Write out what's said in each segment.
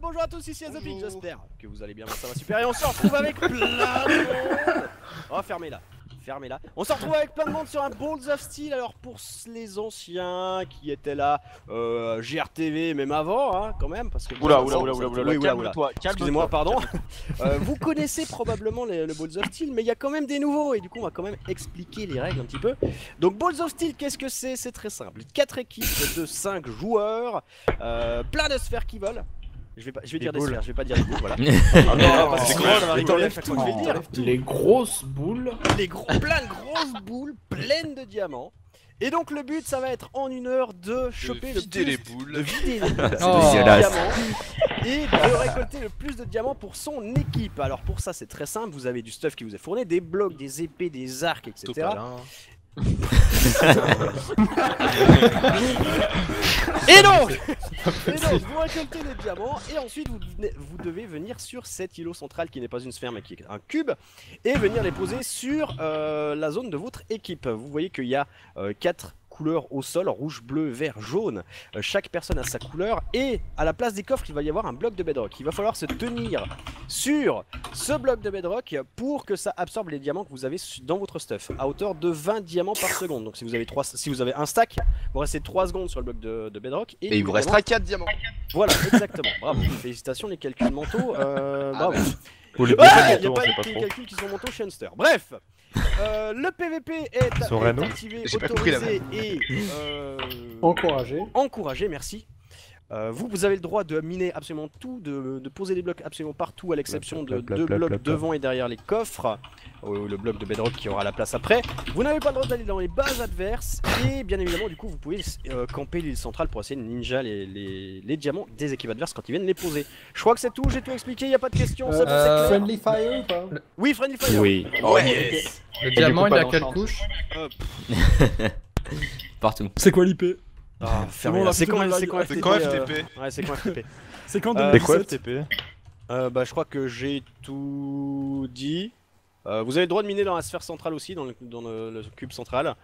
bonjour à tous, ici Azopic, j'espère que vous allez bien, ça va super et on se retrouve avec plein de monde Oh fermez là, fermez là On se retrouve avec plein de monde sur un Balls of Steel, alors pour les anciens qui étaient là, euh, GRTV même avant hein, quand même parce que... Oula oula oula oula oula, oula, Excusez-moi, pardon euh, Vous connaissez probablement le Balls of Steel mais il y a quand même des nouveaux et du coup on va quand même expliquer les règles un petit peu Donc Balls of Steel, qu'est-ce que c'est C'est très simple, 4 équipes de 5 joueurs, euh, plein de sphères qui volent je vais, pas, je vais dire des sphères, je vais pas dire des boules, voilà. Les grosses boules. Les gros, plein de grosses boules pleines de diamants. Et donc le but, ça va être en une heure de choper le plus les boules. de vider les boules, de oh. diamants et de récolter le plus de diamants pour son équipe. Alors pour ça, c'est très simple. Vous avez du stuff qui vous est fourni, des blocs, des épées, des arcs, etc et donc, vous récoltez les diamants et ensuite vous, devez venir sur cet îlot central qui n'est pas une sphère mais qui est un cube et venir les poser sur euh, la zone de votre équipe. Vous voyez qu'il y a 4 euh, au sol, rouge, bleu, vert, jaune. Euh, chaque personne a sa couleur. Et à la place des coffres, il va y avoir un bloc de bedrock. Il va falloir se tenir sur ce bloc de bedrock pour que ça absorbe les diamants que vous avez dans votre stuff. À hauteur de 20 diamants par seconde. Donc si vous avez, 3, si vous avez un stack, vous restez 3 secondes sur le bloc de, bedrock. Et, il vous restera 4 diamants. Voilà, exactement. Bravo. Félicitations les calculs mentaux. Euh, ah bravo il n'y ah, a pas eu les calculs qui sont montés au Shenster, Bref, euh, le PVP est, est activé, autorisé et euh, encouragé. Encouragé, merci. Euh, vous, vous avez le droit de miner absolument tout, de, de poser des blocs absolument partout, à l'exception de deux blocs devant et derrière les coffres ou le bloc de bedrock qui aura la place après. Vous n'avez pas le droit d'aller dans les bases adverses et bien évidemment du coup vous pouvez euh, camper l'île centrale pour essayer de ninja les, les, les, diamants des équipes adverses quand ils viennent les poser. Je crois que c'est tout, j'ai tout expliqué, il n'y a pas de questions. c'est euh, friendly Fire ou pas Oui, Friendly Fire. Oui. Oh, le diamant il a quelle couche Partout. C'est quoi l'IP ah, c'est quand, FTP c'est quoi FTP euh, C'est quand Bah, je crois que j'ai tout dit. Euh, vous avez le droit de miner dans la sphère centrale aussi, dans le, cube central.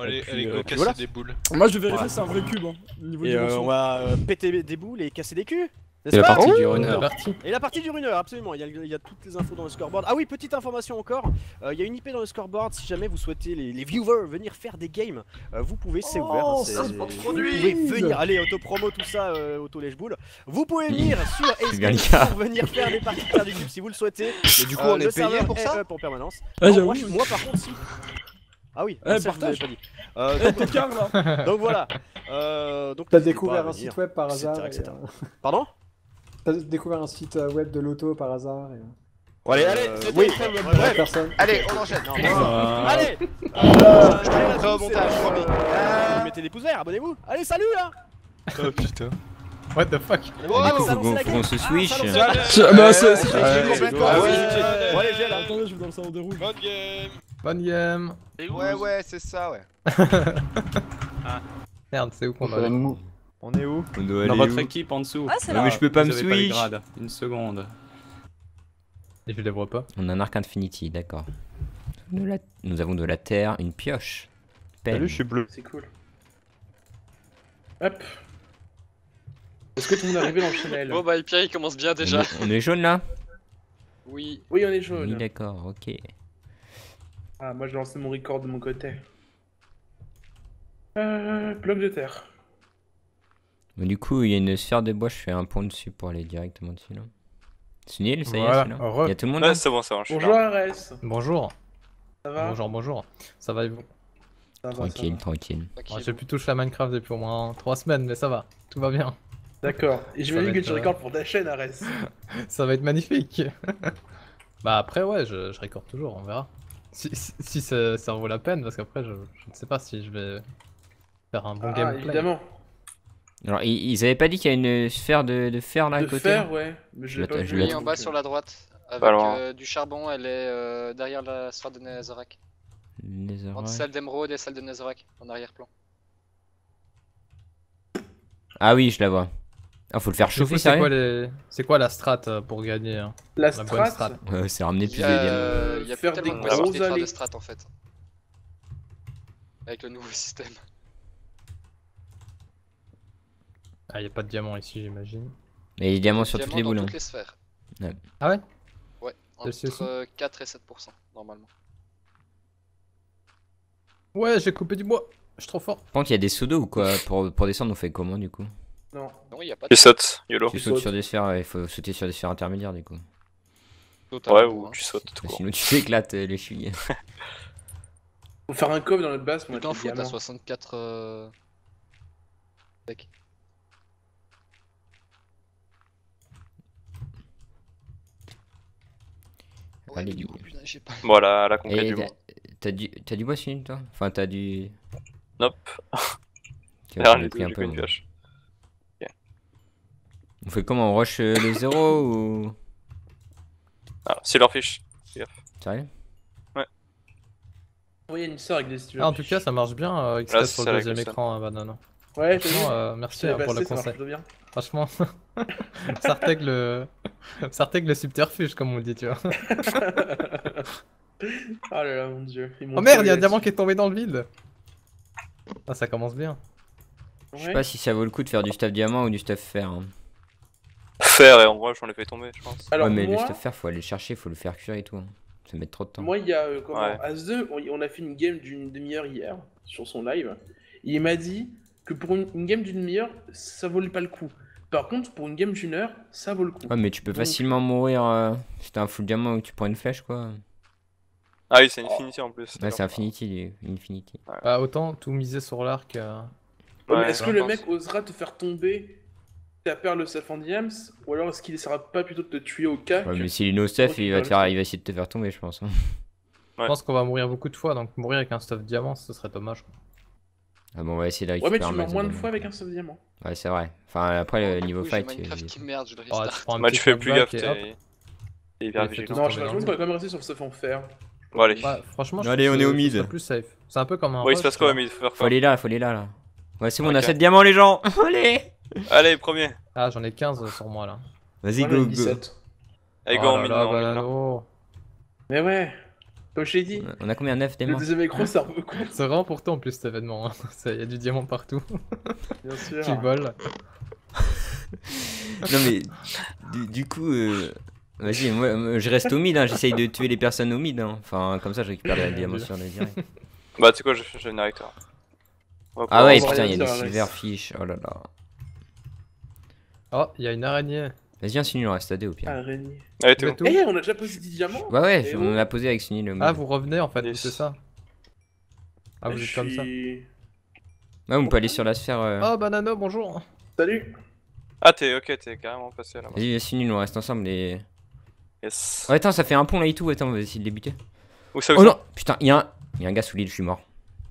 allez, euh, des boules. Moi je vais vérifier, c'est un vrai cube. Hein, niveau et euh, on va péter des boules et casser des culs. Oh et la partie du runner. Et la partie du absolument. Il y, a, toutes les infos dans le scoreboard. Ah oui, petite information encore. Euh, il y a une IP dans le scoreboard. Si jamais vous souhaitez les, viewers venir faire des games, euh, vous pouvez, c'est oh, ouvert. vous pouvez venir. Allez, auto-promo, tout ça, euh, auto lèche boule. Vous pouvez venir sur Escape pour venir faire des parties faire des si vous le souhaitez. Et du coup, on est payé pour ça pour permanence. Ah, moi, par contre, si. Ah oui, eh, partage. Pas dit. Eh, donc, hein. donc, voilà. Euh, donc t'as découvert un site web par hasard, Pardon T'as découvert un site euh, web de l'auto par hasard allez, allez, euh, Personne. Allez, on enchaîne. Euh, allez montage, Mettez des pouces verts, abonnez-vous. Allez, salut là Oh putain. What the fuck du se switch. Ouais, Bonne game Bonne game Ouais, ouais, c'est ça, ouais. Ah. Merde, c'est où qu'on va on est où Dans votre équipe en dessous. Ah, non, mais je peux pas me switch. Une seconde. Et je les vois pas. On a un arc infinity, d'accord. Nous avons de la terre, une pioche. Salut, je suis bleu. C'est cool. Hop. Est-ce que tout le monde est arrivé dans le tunnel Bon bah Pierre il commence bien déjà. On est, jaune là Oui. Oui on est jaune. Oui d'accord, ok. Ah moi j'ai lancé mon record de mon côté. Euh, bloc de terre du coup, il y a une sphère de bois, je fais un pont dessus pour aller directement dessus là. C'est nil, ça y est, Il y a tout le monde ouais, c'est bon, ça va, Bonjour Ares Bonjour Ça va Bonjour, bonjour. Ça va et vous ça va, Tranquille, tranquille. J'ai plus touché à Minecraft depuis au moins 3 semaines, mais ça va, tout va bien. D'accord, et je vais que tu euh, pour ta chaîne, Ares ça va être magnifique Bah après, ouais, je, je, toujours, on verra. Si, ça, vaut la peine, parce qu'après, je, ne sais pas si je vais faire un bon ah, gameplay. évidemment alors, ils avaient pas dit qu'il y a une sphère de, fer là à de fer, ouais. Mais je, l'ai vu. en bas sur la droite. Avec euh, du charbon, elle est euh, derrière la sphère de Nazorak. Entre celle d'Emeraude et celle de Nazorak, en arrière-plan. Ah oui, je la vois. Ah, faut le faire chauffer, c'est quoi, c'est quoi la strat euh, pour gagner hein La, strat, c'est ramener plus de liens. Il y a, euh, y a faire des, de, de strat en fait. Avec le nouveau système. Ah, y a pas de diamant ici, j'imagine. Mais il y a sur toutes les boules. les sphères. Ah ouais Ouais, entre 4 euh, et 7% normalement. Ouais, j'ai coupé du bois. Je suis trop fort. Par contre, qu'il y a des pseudo ou quoi pour, pour descendre, on fait comment du coup Non. Non, il y a pas de. Tu sautes, Tu, tu sautes, sur des sphères, il faut sauter sur des sphères intermédiaires du coup. Ouais, ou hein. tu sautes tout bah, Sinon, tu éclates euh, les chevilles. Faut faire un coffre dans notre base Mais t'en fous t'as 64. Voilà, la du T'as du, bois toi Enfin t'as du... Nope. Une On fait comment On rush euh, les zéros ou... Ah, c'est leur fiche. Sérieux Ouais. Ah, en tout cas, ça marche bien euh, avec ça sur le deuxième écran, euh, Ouais, euh, merci hein, pour le conseil. Franchement, ça le... le subterfuge, comme on dit, tu vois. oh oh merde, il y a un diamant qui est tombé dans le vide. Ah, ça commence bien. Je sais pas si ça vaut le coup de faire du stuff diamant ou du stuff fer. Hein. Fer, et en vrai, j'en ai fait tomber, je pense. Alors, ouais, mais le stuff fer, faut aller le chercher, faut le faire cuire et tout. Hein. Ça met trop de temps. Moi, il y a. Euh, comment on a fait une game d'une demi-heure hier sur son live. Il m'a dit que pour une, game d'une demi-heure, ça vaut pas le coup. Par contre, pour une game d'une heure, ça vaut le coup. Ouais, mais tu peux facilement mourir. Euh, t'as un full diamant que tu prends une flèche, quoi. Ah oui, c'est oh. Infinity en plus. Ouais, c'est Infinity, Infinity. Bah, autant tout miser sur l'arc. Euh, ouais, est-ce que le mec osera te faire tomber ta perle de en Diams Ou alors est-ce qu'il essaiera pas plutôt de te tuer au cas Ouais, mais s'il est no stuff, il va, te il essayer de te faire tomber, je pense. Hein. Je pense qu'on va mourir beaucoup de fois, donc mourir avec un stuff diamant, ce serait dommage. Quoi. Ah bon, ouais, c'est là. Ouais, mais tu meurs moins de fois avec un seul diamant. Ouais, c'est vrai. Enfin, après, le ah, niveau fight. Qui merde, bah, Moi, tu fais plus gaffe, t'es. Non, je pense qu'on va quand même rester sur ce fond fer. Hein. Bon, allez. Bah, franchement, allez, on est au mid. plus safe. C'est un peu comme un. Ouais, il se passe quoi au mid Faut aller là, faut aller là, là. Ouais, c'est bon, on a 7 diamants, les gens. Allez Allez, premier. Ah, j'en ai 15 sur moi là. Vas-y, go, go. Allez, go oh en mid. Bah, oh. Mais ouais. On a combien 9 diamants Le deuxième écran, ça rend Ça pourtant en plus cet événement. Hein. Il y a du diamant partout. Bien sûr. Qui vole. non mais, du, coup, euh, vas-y, moi je reste au mid, hein, j'essaye de tuer les personnes au mid. Hein. Enfin, comme ça je récupère les diamants sur les direct. Bah, tu sais quoi, je, vais venir avec toi. Ah ouais, putain, il y a des silverfish, oh là là. Oh, il y a une araignée. Vas-y, insinue on reste au pire. Araignée. Ah, eh, on a déjà posé des diamants Ouais ouais, eh, on oh. a posé avec Sunil. le Ah, vous revenez en fait, c'est ça Ah, vous êtes comme ça Ouais, on peut aller sur la sphère. Euh... Oh, Banano, bonjour Salut Ah, t'es ok, t'es carrément passé à bas Vas-y, Sunil on reste ensemble les... Yes. Oh, attends, ça fait un pont là et tout, attends, on va essayer de débuter. buter oh non Putain, y'a un... Y a un gars sous l'île, je suis mort.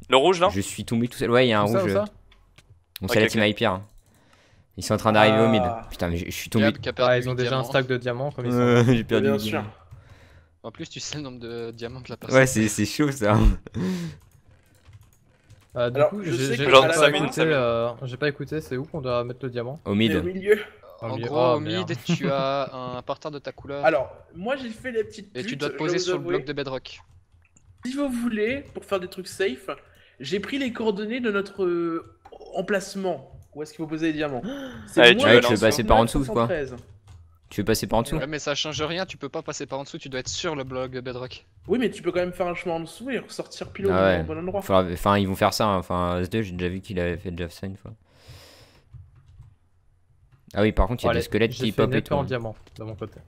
Le rouge là Je suis tombé tout seul, ouais, y'a un rouge. Ça, ça on s'est la team Hyper. Hein. Ils sont en train d'arriver au mid. Ah. Putain, mais je, suis tombé. Ah, ils ont déjà un stack de diamants comme ils sont. J'ai perdu. du En plus, tu sais le nombre de diamants que la personne. Ouais, c'est chaud ça. du coup, j'ai pas écouté, c'est où qu'on doit mettre le diamant Au mid. Au milieu. En, gros, oh, au mid, tu as un parterre de ta couleur. Alors, moi j'ai fait les petites. Putes, Et tu dois te poser sur le bloc de bedrock. Si vous voulez, pour faire des trucs safe, j'ai pris les coordonnées de notre euh, emplacement où est-ce qu'il faut poser les diamants ah, tu, veux, passer par en dessous quoi Tu veux passer par en dessous Ouais mais ça change rien, tu peux pas passer par en dessous, tu dois être sur le blog Bedrock. Oui mais tu peux quand même faire un chemin en dessous et ressortir pile au ah bon endroit. Enfin ils vont faire ça, hein. enfin S2 j'ai déjà vu qu'il avait fait déjà ça une fois. Ah oui par contre il y a des squelettes qui pop et tout. en hein. diamant de mon côté.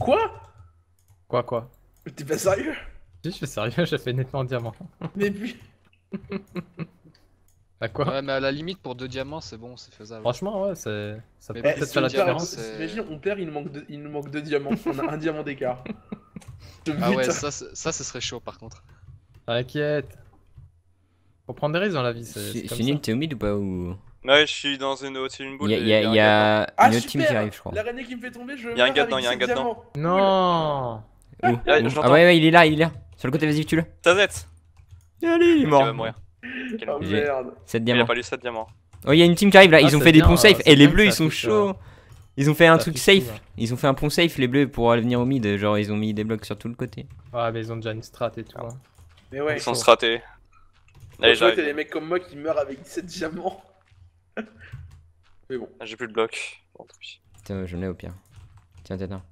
Quoi Quoi quoi T'es pas sérieux Si je suis sérieux, j'ai fait nettement en diamant. Mais puis... Bah quoi Ouais, mais à la limite, pour deux diamants, c'est bon, c'est faisable. Franchement, ouais, ça peut peut-être faire la différence. Imagine, on perd, il nous manque deux, diamants. on a un diamant d'écart. Ah ouais, ça, ça, ce serait chaud par contre. T'inquiète. Faut prendre des risques dans la vie, c'est c'est t'es au ou pas ou... Ouais, je suis dans une, autre, team. Il y a, une ah, autre team qui arrive, je crois. L'araignée qui me fait tomber, je. un gars dedans, y un gars dedans. Non Ah, ah ouais, ouais, il est là, il est là. Sur le côté, vas-y, tu le. Tazette Allez, il est mort. Oh merde. 7 diamants. Il Oh, il y a une team qui arrive là, ils ah, ont fait des ponts safe. Et les bleus, ils sont chauds. Hein. Ils ont fait un truc safe. Hein. Ils ont fait un pont safe, les bleus, pour aller venir au mid. Genre, ils ont mis des blocs sur tout le côté. Ouais mais ils ont déjà une strat et tout. Hein. Mais ouais, ils, sont, stratés. des mecs comme moi qui meurent avec 17 diamants. mais bon. Ah, j'ai plus de blocs. je l'ai au pire. Tiens, tiens, tiens.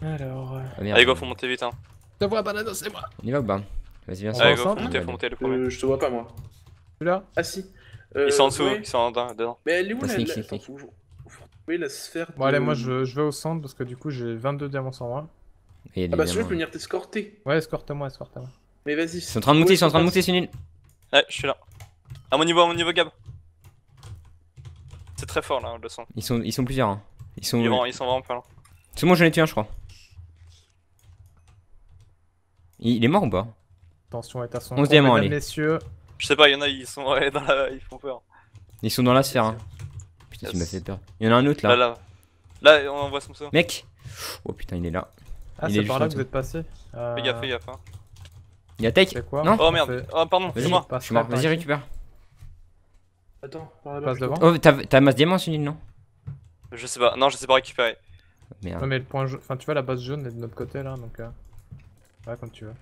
Alors. Euh... Ah, Allez, go, faut monter vite. Hein. T'as vois, banano, c'est moi. On y va ou pas Vas-y, viens ah, monter le euh, Je te vois pas, moi. Là Ah si. Euh, ils sont en dessous, ils sont en dedans. Mais elle est où ah, la, la... Attends, faut, faut, la sphère Bon, allez, moi je, je, vais au centre parce que du coup j'ai 22 diamants sans moi. ah bah si je peux hein. venir t'escorter. Ouais, escorte-moi, escorte-moi. Mais vas-y. Ils sont en train de monter, ils sont en train de monter, c'est nul. Ouais, je suis là. À mon niveau, à mon niveau, Gab. C'est très fort là, le centre Ils sont, ils sont plusieurs. Hein. Ils sont. Ils, euh, ils sont vraiment pas là. C'est moi, j'en ai tué un, je crois. il est mort ou pas Attention, est à son 11 messieurs. Je sais pas, il y en a, ils sont dans la... ils font peur. Ils sont dans la serre. Hein. Putain, yes. m'a fait peur. Il y en a un autre là. Là, là. là on voit son saut. Mec Oh putain, il est là. Ah, c'est par là que vous êtes passé Fais gaffe, fais gaffe. Hein. Il y a Tech quoi Non Oh merde, oh pardon, c'est moi. Je suis mort, vas-y, récupère. Attends, par là, devant. Oh, t'as masse diamant, île non Je sais pas, non, je sais pas récupérer. Merde. Non, mais le point. jaune Enfin, tu vois, la base jaune est de notre côté là, donc. Euh... Ouais, comme tu veux.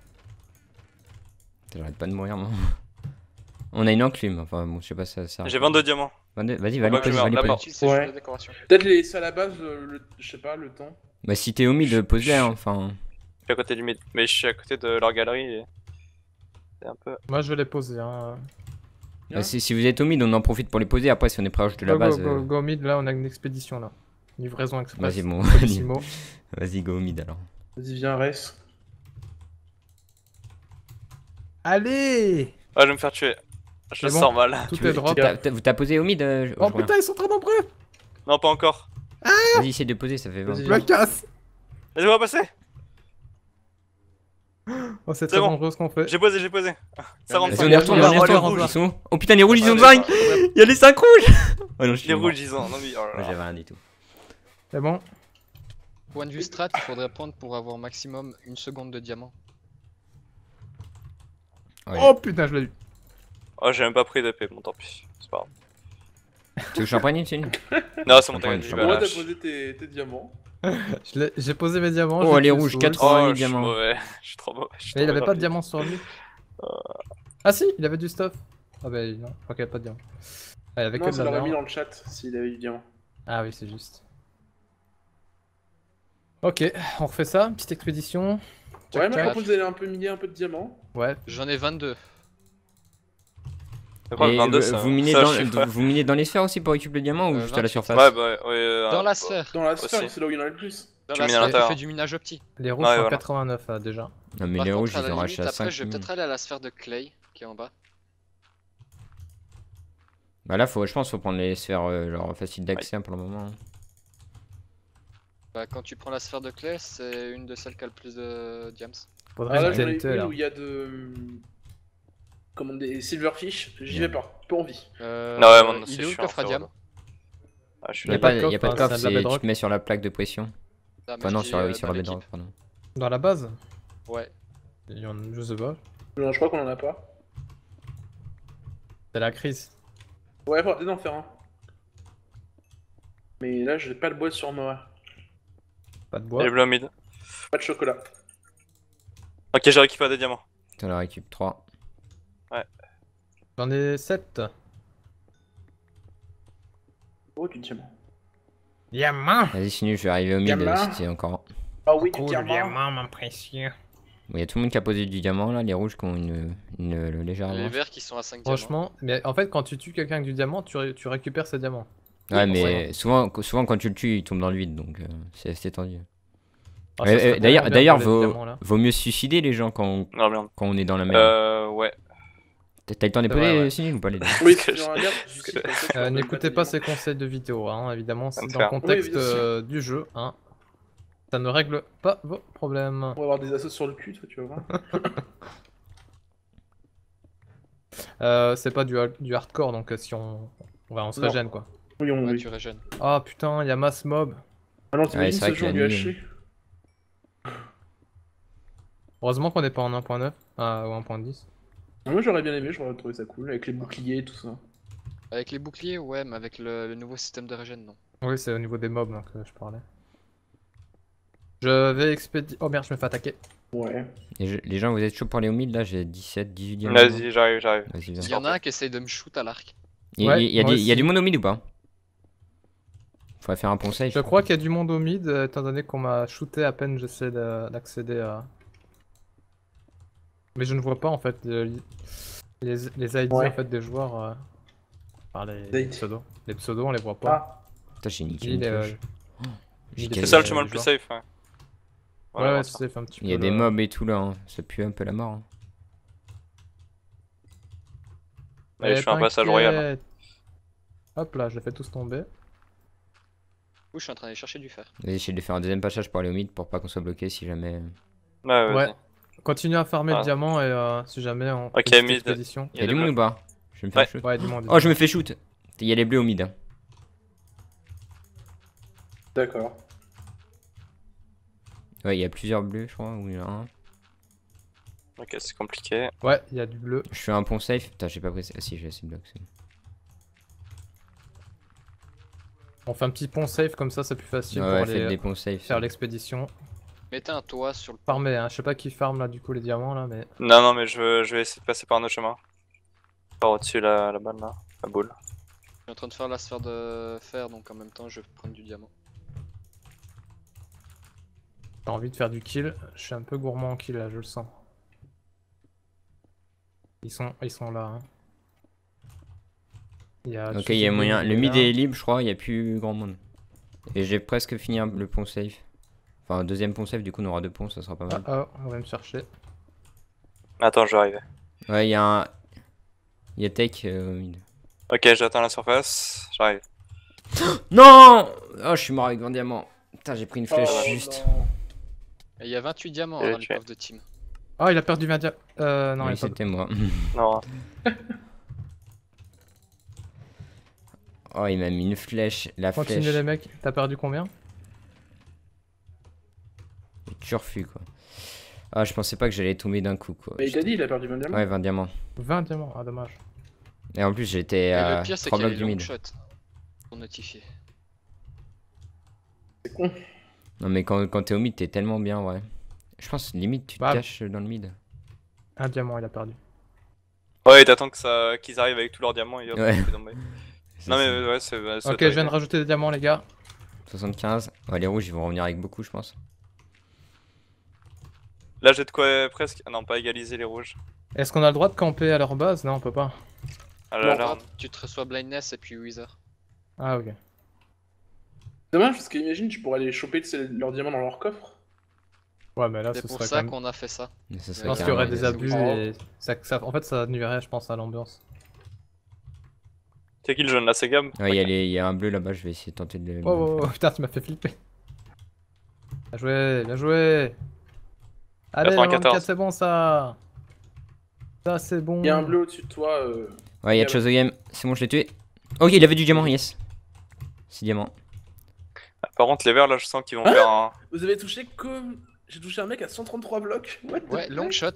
J'arrête pas de mourir, moi. On a une enclume, enfin bon, je sais pas si ça J'ai 22 diamants. Vas-y Vas-y, va les poser. Peut-être les laisser à la base, euh, le... je sais pas, le temps. Bah si t'es au mid, pose hein, enfin. Je suis à côté du mid, mais je suis à côté de leur galerie. C'est un peu... Moi je vais les poser, hein. Bah, si, si, vous êtes au mid, on en profite pour les poser. Après, si on est prêt à ajouter la base. Go, euh. go, mid, là, on a une expédition là. Livraison express. Vas-y, bon. Vas-y, go mid alors. Vas-y, viens, reste. Allez Ah, je vais me faire tuer. Je ah le sens mal. Tout tu drop. T'as posé au mid euh, Oh putain, ils sont très nombreux Non, pas encore. Ah Vas-y, essaye de poser, ça fait 20. Je me casse Vas-y on va passer Oh, c'est très bon. dangereux ce qu'on fait. J'ai posé, j'ai posé. Ça rentre. On y retourne, on Ils sont Oh putain, les rouges, ils ont vin ah, Il y les 5 rouges Oh non, je Les rouges, ils ont. Non, oh mais. J'avais rien du tout. C'est bon. Point de vue strat, il faudrait prendre pour avoir maximum une seconde de diamant. Oh putain, je l'ai eu. Oh, j'ai même pas pris d'AP, bon tant pis, c'est pas grave. Tu veux que je prenne une, Non, c'est mon taille. Tu t'as posé tes, diamants. j'ai posé mes diamants. Oh, elle est rouge, 80 oh, diamants. Je suis trop mauvais. Mais il avait pas de diamants sur lui. Euh. Ah si, il avait du stuff. Ah bah non, je crois qu'il avait pas de diamants. Ah, il avait non, ça l'aurait mis dans le chat s'il avait eu du diamant. Ah oui, c'est juste. Ok, on refait ça, petite expédition. Ouais, moi je propose d'aller un peu miner un peu de diamant. Ouais. J'en ai 22. vous, minez dans, vous minez dans les sphères aussi pour récupérer le diamant ou euh, juste à la surface ouais, bah, ouais, euh, Dans la sphère. Dans la sphère, c'est là où il y en a le plus. Dans la sphère, fais du minage optique. Les rouges sont 89 déjà. Non mais les rouges, ils ont racheté à 5. Après, je vais hmm. peut-être aller à la sphère de clay qui est en bas. Bah là, faut, je pense faut prendre les sphères euh, genre faciles d'accès hein, pour le moment. Bah, quand tu prends la sphère de clé, c'est une de celles qui a le plus de diams. Faudrait ah là, j'en ai une où il y a de. Comment des silverfish, j'y vais pas, pas envie. Euh... Non, ouais, sûr il est, où le coffre ah, Y'a pas, a pas de coffre, c'est tu te mets sur la plaque de pression. Ah, non, sur, la euh, bedrock, Dans la base Ouais. Y en, juste sais pas. Non, je crois qu'on en a pas. C'est la crise. Ouais, faut d'en faire un. Mais là, j'ai pas le bois sur moi. Pas de bois. Pas de chocolat. Ok, j'ai récupéré des diamants. T'en as récupéré 3. Ouais. J'en ai 7. Oh, du diamant. Diamant Vas-y, sinon je vais arriver au mid si encore. Ah oh, oui, du diamant. diamant, mon précieux. Il y a tout le monde qui a posé du diamant là, les rouges qui ont une, légère. Les verts qui sont à 5 Franchement, mais en fait, quand tu tues quelqu'un avec du diamant, tu, tu récupères ses diamants. Ouais, mais souvent, souvent, quand tu le tues, il tombe dans le vide, donc euh, c'est tendu. Ah, euh, d'ailleurs, d'ailleurs, hein, vaut, mieux suicider les gens quand on, est dans la même Euh, ouais. T'as le temps les ou euh, pas les deux Oui, N'écoutez pas ces conseils de vidéo, hein, évidemment, c'est dans le contexte du jeu. Hein. Ça ne règle pas vos problèmes. On va avoir des assauts sur le cul, toi, tu vas c'est pas du, hardcore, donc si on. Ouais on se régène, quoi tu Ah putain, y'a mass mob. Ah non, t'imagines du haché Heureusement qu'on est pas en 1.9 ah, ou 1.10. Ah, moi j'aurais bien aimé, j'aurais trouvé ça cool, avec les boucliers et tout ça. Avec les boucliers, ouais, mais avec le, nouveau système de régène, non. Oui, c'est au niveau des mobs Que euh, je parlais. Je vais expédier. Oh merde, je me fais attaquer. Ouais. les gens, vous êtes chaud pour les homides là J'ai 17, 18 Vas-y, j'arrive, j'arrive. Il y en a un qui essaye de me shoot à l'arc. Il y, du monde ou pas je, crois qu'il y a du monde au mid, euh, étant donné qu'on m'a shooté à peine j'essaie d'accéder à... Mais je ne vois pas en fait les, les, ID en fait des joueurs. Euh, par les, pseudos. Les pseudos on les voit pas. Ah. Putain j'ai niqué euh, C'est ça le chemin le plus safe. ouais, safe un petit peu. Il y a des mobs et tout là, hein. ça pue un peu la mort. Hein. Allez, eh, je fais un passage royal. Hein. Hop là, je les fais tous tomber. Ouh je suis en train de chercher du fer. J'ai essayé de faire un deuxième passage pour aller au mid pour pas qu'on soit bloqué si jamais. Euh. Ouais ouais. ouais. Continue à farmer le ah. diamant et euh, si jamais on. Ok, mid. Position. Il y a, du monde ou pas Je me faire shoot. Ouais, du monde. Oh, je me fais shoot. Il y a les bleus au mid. Hein. D'accord. Ouais, il y a plusieurs bleus, je crois, ou il y en a un. Ok, c'est compliqué. Ouais, il y a du bleu. Je suis un pont safe. Putain, j'ai pas pris. Ah, si, j'ai assez de blocs. On fait un petit pont safe comme ça, c'est plus facile pour aller euh, faire l'expédition. Mettez un toit sur le. par hein, je sais pas qui farme là du coup les diamants là, mais. Non, non, mais je, vais essayer de passer par un autre chemin. Par au-dessus la, la balle là, la boule. Je suis en train de faire la sphère de fer donc en même temps je vais prendre du diamant. J'ai envie de faire du kill, je suis un peu gourmand en kill là, je le sens. Ils sont, ils sont là. Hein ok, il y a moyen. Le mid est libre, je crois, il n'y a plus grand monde. Et j'ai presque fini le pont safe. Enfin, deuxième pont safe, du coup, on aura deux ponts, ça sera pas mal. Ah, ah, on va me chercher. Attends, je vais arriver. Ouais, il y a un. Il y a tech euh, au mid. Ok, j'attends la surface, j'arrive. non Oh, je suis mort avec 20 diamant Putain, j'ai pris une flèche oh, juste. Il y a 28 diamants hein, dans de team. Oh, il a perdu 20 diamants. Euh, non, oui, c'était moi. non. Oh, il m'a mis une flèche. La Continue flèche. les mecs, t'as perdu combien refus, quoi. Ah, je pensais pas que j'allais tomber d'un coup quoi. Mais il t'a dit, il a perdu 20 diamants Ouais, 20 diamants. 20 diamants, ah dommage. Et en plus, j'étais à 3 blocs du mid. Pour notifier. C'est con. Non, mais quand, quand t'es au mid, t'es tellement bien, ouais. Je pense limite, tu te bah, caches dans le mid. Un diamant, il a perdu. Ouais, t'attends qu'ils ça... qu'ils arrivent avec tous leurs diamants et hop, ouais. Non mais ouais, c'est... Ok, je viens de rajouter des diamants les gars. 75. Ouais, les rouges ils vont revenir avec beaucoup je pense. Là j'ai de quoi presque... ah Non, pas égaliser les rouges. Est-ce qu'on a le droit de camper à leur base Non, on peut pas. Ah tu te reçois blindness et puis wizard. Ah ok. Dommage parce qu'imagine tu pourrais aller choper leurs diamants dans leur coffre. Ouais mais là ce C'est pour ça qu'on a fait ça. Je pense qu'il y aurait des abus et en fait ça nuirait je pense à l'ambiance. C'est qui le jaune là C'est gamme Ouais, il y, un bleu là-bas, je vais essayer de tenter de le. Oh, oh, oh putain, tu m'as fait flipper. Bien joué, bien joué. Allez, 4 c'est bon ça. Ça, c'est bon. Il y a un bleu au-dessus de toi. Euh... Ouais, il y a chose de game. C'est bon, je l'ai tué. Ok, il avait du diamant, yes. 6 diamants par contre, les verts là, je sens qu'ils vont faire ah un. Vous avez touché comme. J'ai touché un mec à 133 blocs. What ouais, long shot.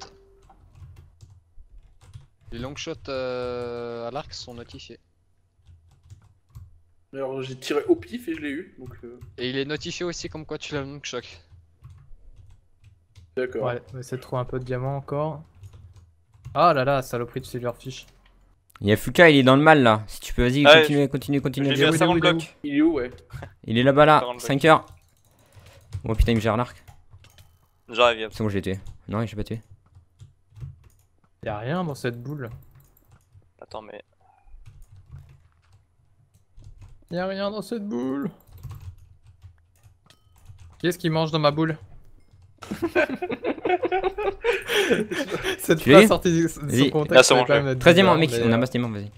Les long shots euh, à l'arc sont notifiés. Alors j'ai tiré au pif et je l'ai eu. Donc, euh. Et il est notifié aussi comme quoi tu l'as donc choc. D'accord. Ouais, on essaie de trouver un peu de diamant encore. Ah là là, saloperie de silverfish. Il y a Fuka, il est dans le mal là. Si tu peux, vas-y, ah, continue, continue, continue, Il, est où, ouais Il est là-bas là, 5 heures. Oh putain, il me gère l'arc. J'arrive, y'a. C'est bon, je l'ai tué. Non, j'ai pas tué. Y'a rien dans cette boule. Attends, mais. Y'a rien dans cette boule. Qu'est-ce qu'il mange dans ma boule Cette tu phrase de son contexte. 13 ème mec, on a des euh, vas-y.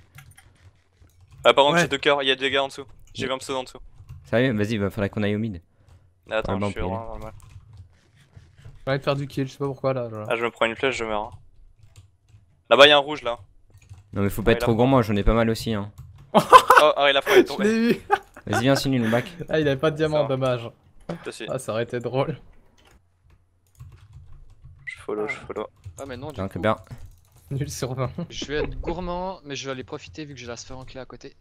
Ah, par contre, j'ai deux cœurs, il y a des gars en dessous. J'ai 20 pseudo en dessous. Sérieux, vas-y, va falloir qu'on aille au mid. Attends, je suis vraiment normal. J'ai faire du kill, je sais pas pourquoi là. Ah, je me prends une flèche, je meurs. Là-bas, y'a un rouge là. Non, mais faut pas être trop gros, moi j'en ai pas mal aussi. Hein. oh, il oh, a est Vas-y, viens, signe le bac. Ah, il avait pas de diamant, dommage. Ah, ça aurait été drôle. Je follow, je follow. Ah, mais non, du coup, bien. Nul sur 20. Je vais être gourmand, mais je vais aller profiter vu que j'ai la sphère en clé à côté.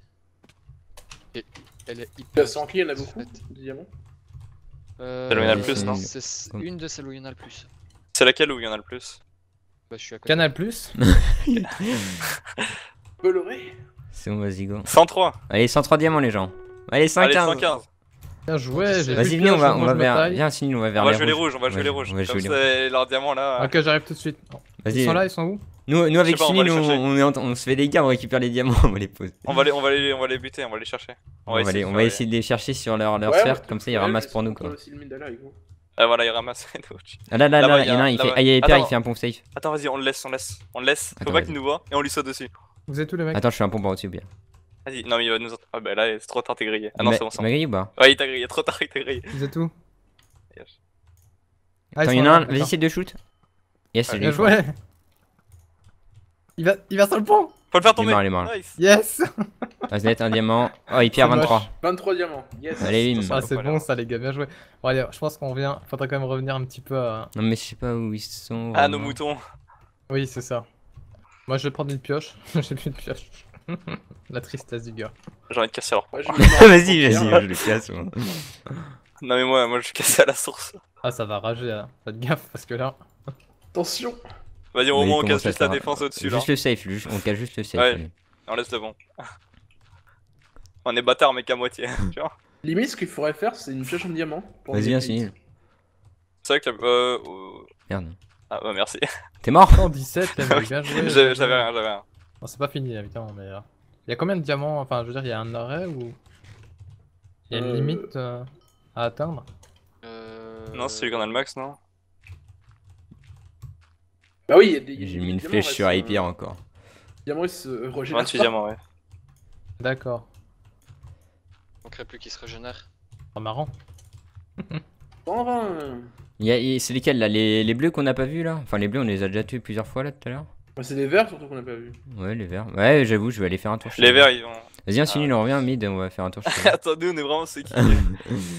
Et elle est hyper. La sphère clé, a beaucoup de diamants euh, Celle où il y en a le plus, non C'est une de celles où il y en a le plus. C'est laquelle où il y en a le plus Bah, je suis à côté. Canal Plus Coloré bon, vas-y, go. 103. Allez, 103 diamants, les gens. Allez, 115. Allez, 115. Bien joué, j'ai Vas-y, viens on va, on va vers. Viens, Sylvie, on va vers. On va jouer les rouges, on va jouer les rouges. On va jouer les leurs diamants là. Ok, j'arrive tout de suite. Ils sont là, ils sont où nous, nous avec Sylvie, on, se fait des gars, on récupère les diamants, on va les poser. On va les, on va on va les buter, on va les chercher. On va, essayer, on va essayer de les chercher sur leur, leur sphère, comme ça ils ramassent pour nous quoi. Ah voilà, ils ramassent ah là là là, il y en a un, il fait, il, fait un pompe safe. Attends, vas-y, on le laisse, on le laisse. On le laisse, faut pas qu'il nous voit et on lui saute dessus. Vous êtes tous les mecs Attends, je suis un pont par au-dessus, bien. Vas-y, non, mais il va nous. Ah, bah là, c'est trop tard, t'es grillé. Ah non, c'est bon, ça. Il m'a grillé ou pas Ouais, il t'a grillé, trop tard, il t'a grillé. Vous êtes où ah, Attends, il y en a un, vas-y, essaye de shoot. Yes, c'est lui. Il va, il va sur le pont Faut le faire tomber. Il est il est Yes ah, Vas-y, un diamant. Oh, il perd 23. 23 diamants. Yes. Allez, Ah, c'est bon ça, les gars, bien joué. Bon, allez, je pense qu'on revient. Faudra quand même revenir un petit peu à. Non, mais je sais pas où ils sont. Ah, nos moutons. Oui, c'est ça. Moi je vais prendre une pioche, j'ai plus de pioche. La tristesse du gars. J'ai envie de casser leur vas-y, vas-y, je le casse. Moi. Non mais moi, moi je casse à la source. Ah ça va rager, hein. faites gaffe parce que là... Attention Vas-y au moins on casse juste la défense au-dessus là. Juste le safe, on casse juste le safe. Ouais. On laisse le on est bâtard mais qu'à moitié, tu vois. Limite ce qu'il faudrait faire c'est une pioche en diamant. Vas-y viens, C'est vrai que la... Euh, euh... Merde. Ah bah merci. T'es mort 17, bien joué. Euh, j'avais rien, j'avais rien. Bon, c'est pas fini évidemment, mais. Y'a euh, Il y a combien de diamants Enfin, je veux dire, il y a un arrêt ou. Il y a une euh, limite à atteindre euh... Non, c'est celui qu'on a le max, non Bah oui, des J'ai mis une flèche sur Hyper encore. Diamant, se régénère. 28 diamants, ouais. D'accord. Manquerait plus qu'il se régénère. Pas marrant. bon, ben... C'est lesquels là les, les, bleus qu'on a pas vu là Enfin, les bleus, on les a déjà tués plusieurs fois là tout à l'heure. c'est les verts surtout qu'on a pas vu. Ouais, les verts. Ouais, j'avoue, je vais aller faire un tour. Chez les verts, ils vont. Vas-y, insinue, ah. on revient mid, on va faire un tour. Chez Attendez, on est vraiment ceux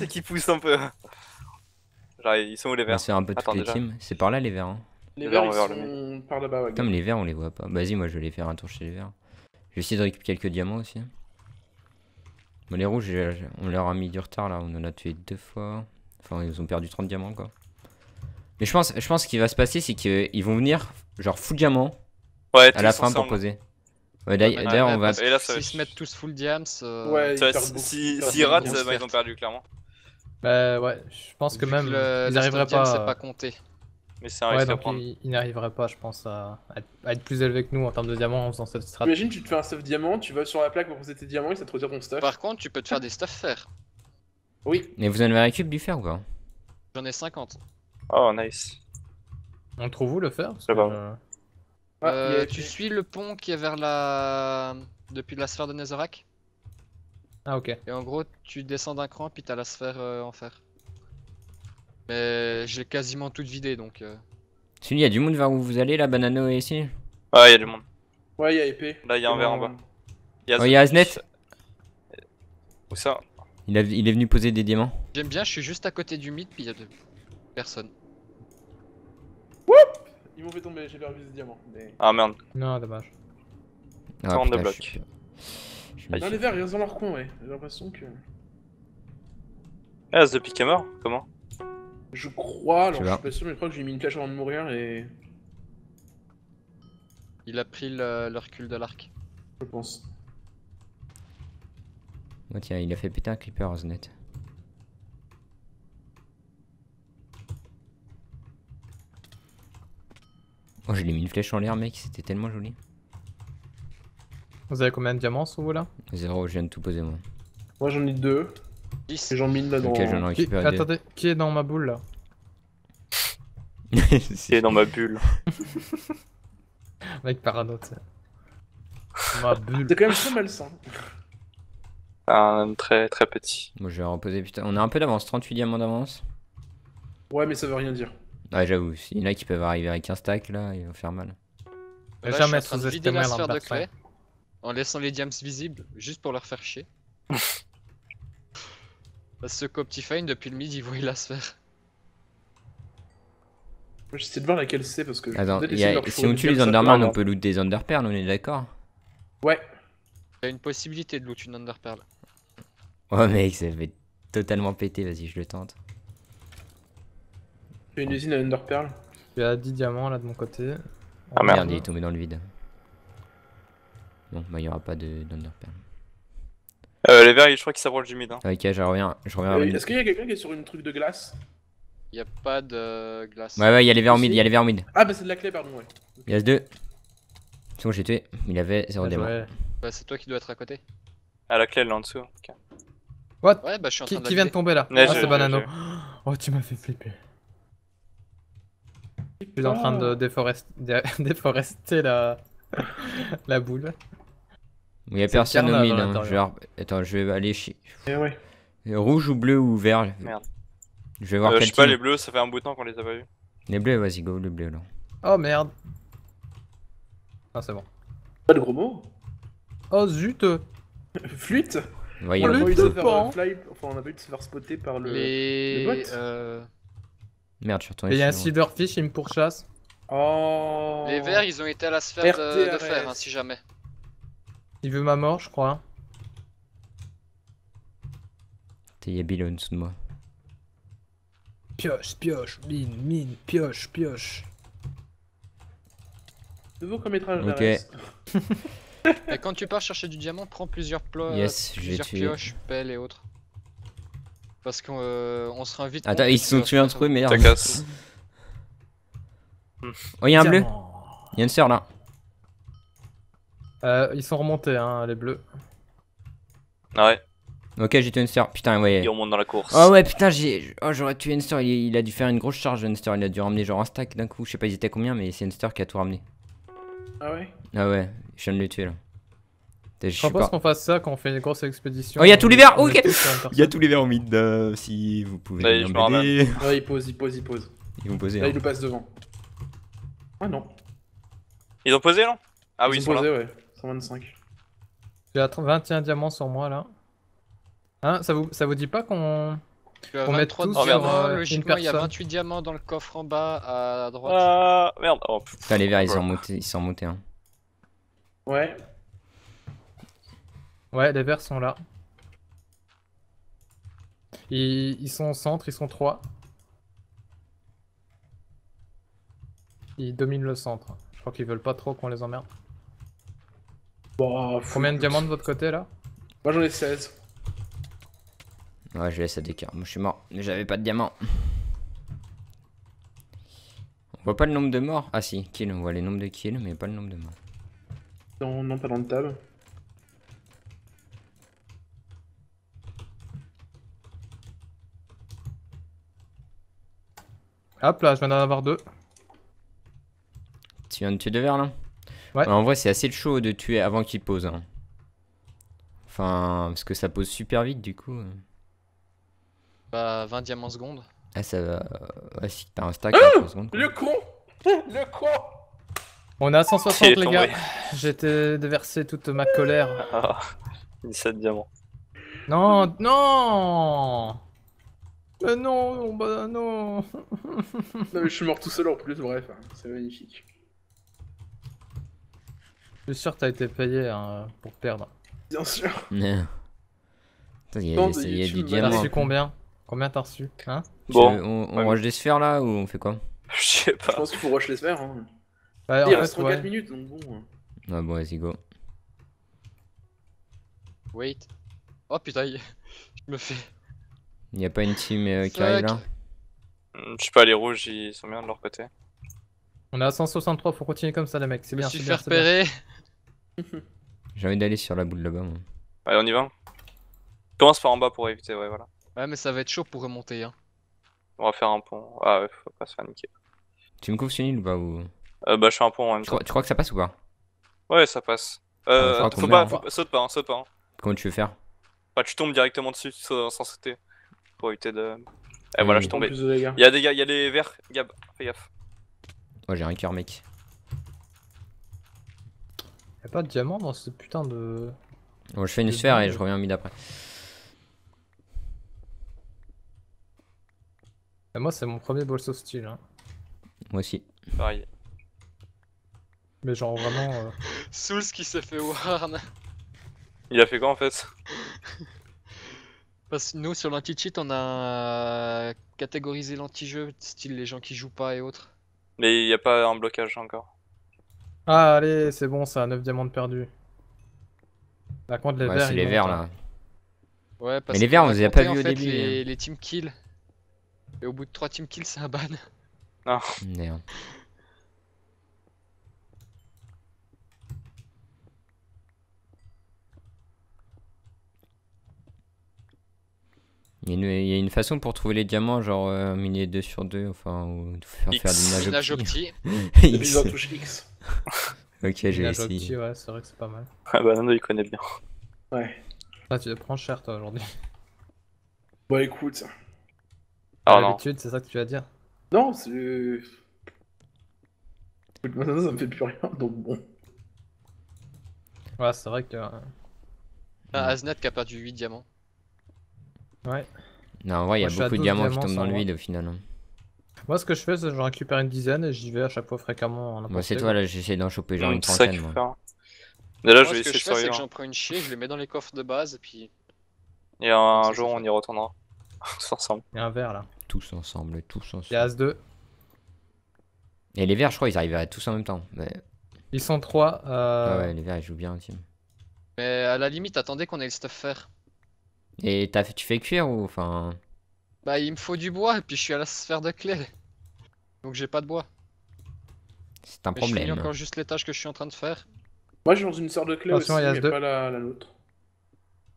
qui, poussent un peu. ils sont où les verts C'est un C'est par là les verts. Hein. Les, verts, sont par là-bas. Ouais, les verts, on les voit pas. Vas-y, moi, je vais aller faire un tour chez les verts. Je vais essayer de récupérer quelques diamants aussi. Bon, les rouges, on leur a mis du retard là, on en a tué deux fois. Enfin, ils ont perdu 30 diamants quoi. Mais je pense, je pense ce qui va se passer, c'est qu'ils vont venir, genre, full diamant. Ouais, à la fin pour poser. Ouais, d'ailleurs, on va. Et là, ça va... se mettent tous full diams. Euh, ouais, si, si ils ratent, euh, ils, ont perdu, clairement. Bah, ouais, je pense que même. le, ils n'arriveraient pas. C'est pas compté. Mais c'est un risque à prendre. Ils, n'arriveraient pas, je pense, à, être, plus élevés que nous en termes de diamants en faisant cette strat. Imagine, tu te fais un stuff diamant, tu vas sur la plaque pour poser tes diamants et ça te retire ton stuff. Par contre, tu peux te faire des stuff fer. Oui. Mais vous en avez récup du fer ou quoi hein J'en ai 50. Oh, nice. On trouve où le fer C'est bon. Euh, tu suis le pont qui est vers la. depuis la sphère de Netherrack. Ah, ok. Et en gros, tu descends d'un cran, puis t'as la sphère euh, en fer. Mais j'ai quasiment tout vidé donc. Euh. Si, y a du monde vers où vous allez là, Banano et ici Ouais, y'a y a du monde. Ouais, y'a y a épée. Là, y'a y a un verre en bas. Oh y a, Aznet. Où ça il, il est venu poser des diamants. J'aime bien, je suis juste à côté du mythe, puis y'a deux. Personne. Woup Ils m'ont fait tomber, j'ai perdu des diamant Ah merde. Non, dommage. Ah, 42 blocs. Non, les verts, ils ont leur coin, ouais. J'ai l'impression que. Ah, depuis qu'il est mort Comment Je crois, alors je, suis pas sûr, mais je crois que j'ai mis une flèche avant de mourir et. Il a pris le, recul de l'arc. Je pense. tiens, il a fait péter un creeper, Znet. Oh, j'ai mis une flèche en l'air, mec, c'était tellement joli. Vous avez combien de diamants sur vous là Zéro, je viens de tout poser moi. Moi j'en ai deux. 10 et j'en mine là-dedans. Ok, j'en ai Qui... Attendez, qui est dans ma boule là Qui est dans ma bulle Mec parano, Ma bulle. C'est quand même très malsain. Ah, un très très petit. Bon, je vais reposer, putain. On a un peu d'avance, 38 diamants d'avance. Ouais, mais ça veut rien dire. Ouais, j'avoue, il y en a qui peuvent arriver avec un stack là, ils vont faire mal. Là, en jamais de vider la sphère de en laissant les diams visibles, juste pour leur faire chier. Parce que Coptifine, depuis le mid, il voit la sphère. J'essaie de voir laquelle c'est parce que. Attends, si on tue les Underman, on peut loot des underpearl, on est d'accord Ouais. Il y a une possibilité de loot une Underpearl. Ouais, mec, ça va être totalement pété, vas-y, je le tente une usine à Underpearl. Il y a 10 diamants là de mon côté. Ah, merde, il est tombé dans le vide. Bon bah, il n'y aura pas d'Underpearl. Euh, les verts, je crois qu'ils s'approchent du mid. Hein. Ok, je reviens. Je reviens euh, Est-ce qu'il y a quelqu'un qui est sur une truc de glace Il n'y a pas de glace. Ouais, ouais, il y a les verts en mid. les Ah, bah c'est de la clé, pardon, ouais. Il reste deux. C'est bon, j'ai tué. Il avait 0 bah, démon. Bah, c'est toi qui dois être à côté. Ah, la clé, elle est en dessous. Okay. What Ouais, bah je suis en train qui, de. Qui vient de tomber là Ah, c'est Banano. Oh, tu m'as fait flipper. Je suis en train de oh. déforester, la... la boule. Il y a personne au mine. Hein, attends, je vais aller chier. Eh rouge ou bleu ou vert Merde. Je vais voir euh, Je sais pas, les bleus, ça fait un bout de temps qu'on les a pas vus. Les bleus, vas-y, go, les bleus là. Oh merde. Ah, c'est bon. Pas de gros mots Oh zut Flûte Voyons. On a pas eu de faire spotter par le. bot. Euh, Merde, je suis retourné. Il y a un Silverfish, il me pourchasse. Oh. Les verts, ils ont été à la sphère de, fer, hein, si jamais. Il veut ma mort, je crois. T'es y'a Bill en dessous de moi. Pioche, pioche, mine, mine, pioche, pioche. Nouveau court métrage Ok. et quand tu pars chercher du diamant, prends plusieurs, plots, euh, plusieurs pioches, pelles et autres. Parce qu'on euh, on se réinvite. Attends, ils se sont tués entre eux, casse Oh, y'a un bleu. Y'a une sœur là. Euh, ils sont remontés, hein, les bleus. Ah ouais. Ok, j'ai tué une sœur. Putain, ouais. Ils remontent dans la course. Oh ouais, putain, j'ai. Oh, j'aurais tué une sœur. Il, a dû faire une grosse charge, une sœur. Il a dû ramener genre un stack d'un coup. Je sais pas, ils étaient combien, mais c'est une sœur qui a tout ramené. Ah ouais Ah ouais, je viens de le tuer là. Je, pense qu'on fasse ça quand on fait une grosse expédition. Oh, il y a tous les verts Ok Il y a tous les verts au mid euh, si vous pouvez. Bah, là, m'aider. Ouais, ils posent ils posent ils posent. Ils vont poser. Là, ils nous hein. passent devant. Ah non. Ils ont posé ah là Ah oui, ils, ils ont posé, ouais. 125. J'ai 21 diamants sur moi là. Hein, ça vous, ça vous dit pas qu'on. On met tous sur euh, logiquement, Il y a 28 diamants dans le coffre en bas à droite. Ah merde. Oh, putain, les verts ils sont montés, ils sont montés. Hein. Ouais. Ouais, les verts sont là. Ils, ils sont au centre, ils sont trois. Ils dominent le centre. Je crois qu'ils veulent pas trop qu'on les emmerde. Bon, euh, Combien de diamants de votre côté là Moi j'en ai 16. Ouais, je laisse à Descartes. Moi je suis mort, mais j'avais pas de diamants. On voit pas le nombre de morts Ah si, kill, on voit les nombres de kills, mais pas le nombre de morts. Non, non, pas dans le table. Hop là, je viens d'en avoir deux. Tu viens de tuer deux verres là Ouais. En vrai, c'est assez chaud de tuer avant qu'il pose. Hein. Enfin, parce que ça pose super vite du coup. Bah, 20 diamants secondes. Ah, ça va. Euh, ouais, si t'as un stack, ah 20 Le con Le con On est à 160, les gars. J'étais déversé toute ma colère. Ah, 17 diamants. Non, non bah non, bah non. non mais je suis mort tout seul en plus, bref, hein, c'est magnifique. Je suis sûr que t'as été payé hein, pour perdre. Bien sûr. Non. y a, T'as reçu combien Combien t'as reçu hein Bon. on, rush sphères là ou on fait quoi Je sais pas. Je pense qu'il faut rush les sphères. Hein. Bah, il reste 34 minutes donc bon. Ouais hein. ah, bon, vas-y go. Wait. Oh putain, je me fais. Il n'y a pas une team euh, qui arrive là mm, Je sais pas, les rouges ils sont bien de leur côté. On est à 163, faut continuer comme ça les mecs, c'est bien. Je suis fait repérer. J'ai envie d'aller sur la boule là-bas. Allez, on y va. Commence par en bas pour éviter, ouais, voilà. Ouais, mais ça va être chaud pour remonter. Hein. On va faire un pont. Ah ouais, faut pas se faire niquer. Tu me couvres sur une ou pas Euh, Bah, je fais un pont en même temps. Tu, crois, que ça passe ou pas Ouais, ça passe. Euh, ah, faut, hein. pas, saute pas, hein, saute pas. Hein. Comment tu veux faire Bah, tu tombes directement dessus sans sauter pour éviter de. Eh voilà, mmh. je suis tombé. Il y a des gars, il y a des verts, Gab, fais gaffe. Ouais, j'ai un cœur, mec. Y'a pas de diamant dans ce putain de. Bon, je fais une sphère et je reviens mid après. moi, c'est mon premier boss hostile. Hein. Moi aussi. Pareil. Mais genre vraiment. Euh, Souls qui s'est fait warn. Il a fait quoi en fait Parce que nous, sur l'anti-cheat, on a catégorisé l'anti-jeu, style les gens qui jouent pas et autres. Mais il n'y a pas un blocage encore. Ah, allez, c'est bon ça, 9 diamants perdus. Par contre, les c'est les verts hein. là. Ouais, parce Mais les verts, on les a pas vu au début. Hein. Les, team kills. Et au bout de 3 team kills, c'est un ban. Non. Merde. Il y, a une façon pour trouver les diamants, genre euh, miner 2 sur 2, enfin, ou faire, faire du minage au Le X. touche X. ok, j'ai essayé. ouais, c'est vrai que c'est pas mal. Ah bah non, il connaît bien. Ouais. Ah, tu te prends cher, toi, aujourd'hui. Bah écoute. Ah, D'habitude, c'est ça que tu vas dire Non, c'est. Maintenant, ça me fait plus rien, donc bon. Ouais, c'est vrai que. Euh, ah, Aznet qui a perdu 8 diamants. Ouais. Non, en vrai, il y a beaucoup de diamants qui tombent dans le vide au final. Hein. Moi, ce que je fais, c'est que je récupère une dizaine et j'y vais à chaque fois fréquemment. En moi, c'est toi là, j'essaie d'en choper genre mmh, une trentaine. Moi. Et là, je vais ce que je fais, c'est que j'en prends une chier, je les mets dans les coffres de base et puis. Et un jour, on y retournera. tous ensemble. et un vert là. Tous ensemble, tous ensemble. Il As2. Et les verts, je crois, ils arriveraient tous en même temps. Mais... Ils sont trois. Euh... Ah ouais, les verts, ils jouent bien en team. Mais à la limite, attendez qu'on ait le stuff faire. Et tu fais cuire ou enfin Bah il me faut du bois et puis je suis à la sphère de clé. Donc j'ai pas de bois. C'est un problème. encore juste les que je suis en train de faire. Moi je suis dans une sphère de clé aussi, mais pas la, la nôtre.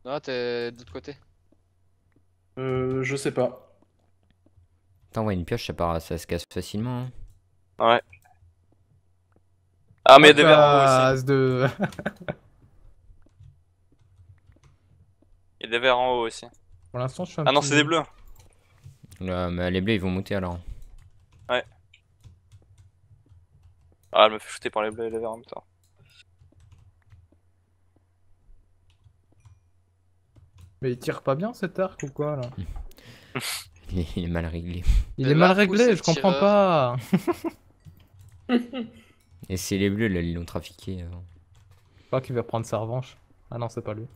Non, t'es de l'autre côté. Euh, je sais pas. T'envoies une pioche, ça, pas ça se casse facilement. Hein. Ouais. Ah, mais deux. des des verts en haut aussi. Pour l'instant, je suis Ah non, c'est des bleus. Là, euh, mais les bleus, ils vont monter alors. Ouais. Ah, elle me fait shooter par les bleus et les verts en même temps. Mais il tire pas bien cet arc ou quoi là il, est, mal réglé. Il est mal réglé, je comprends pas. et c'est les bleus là, ils l'ont trafiqué. Pas euh. qu'il va prendre sa revanche. Ah non, c'est pas lui.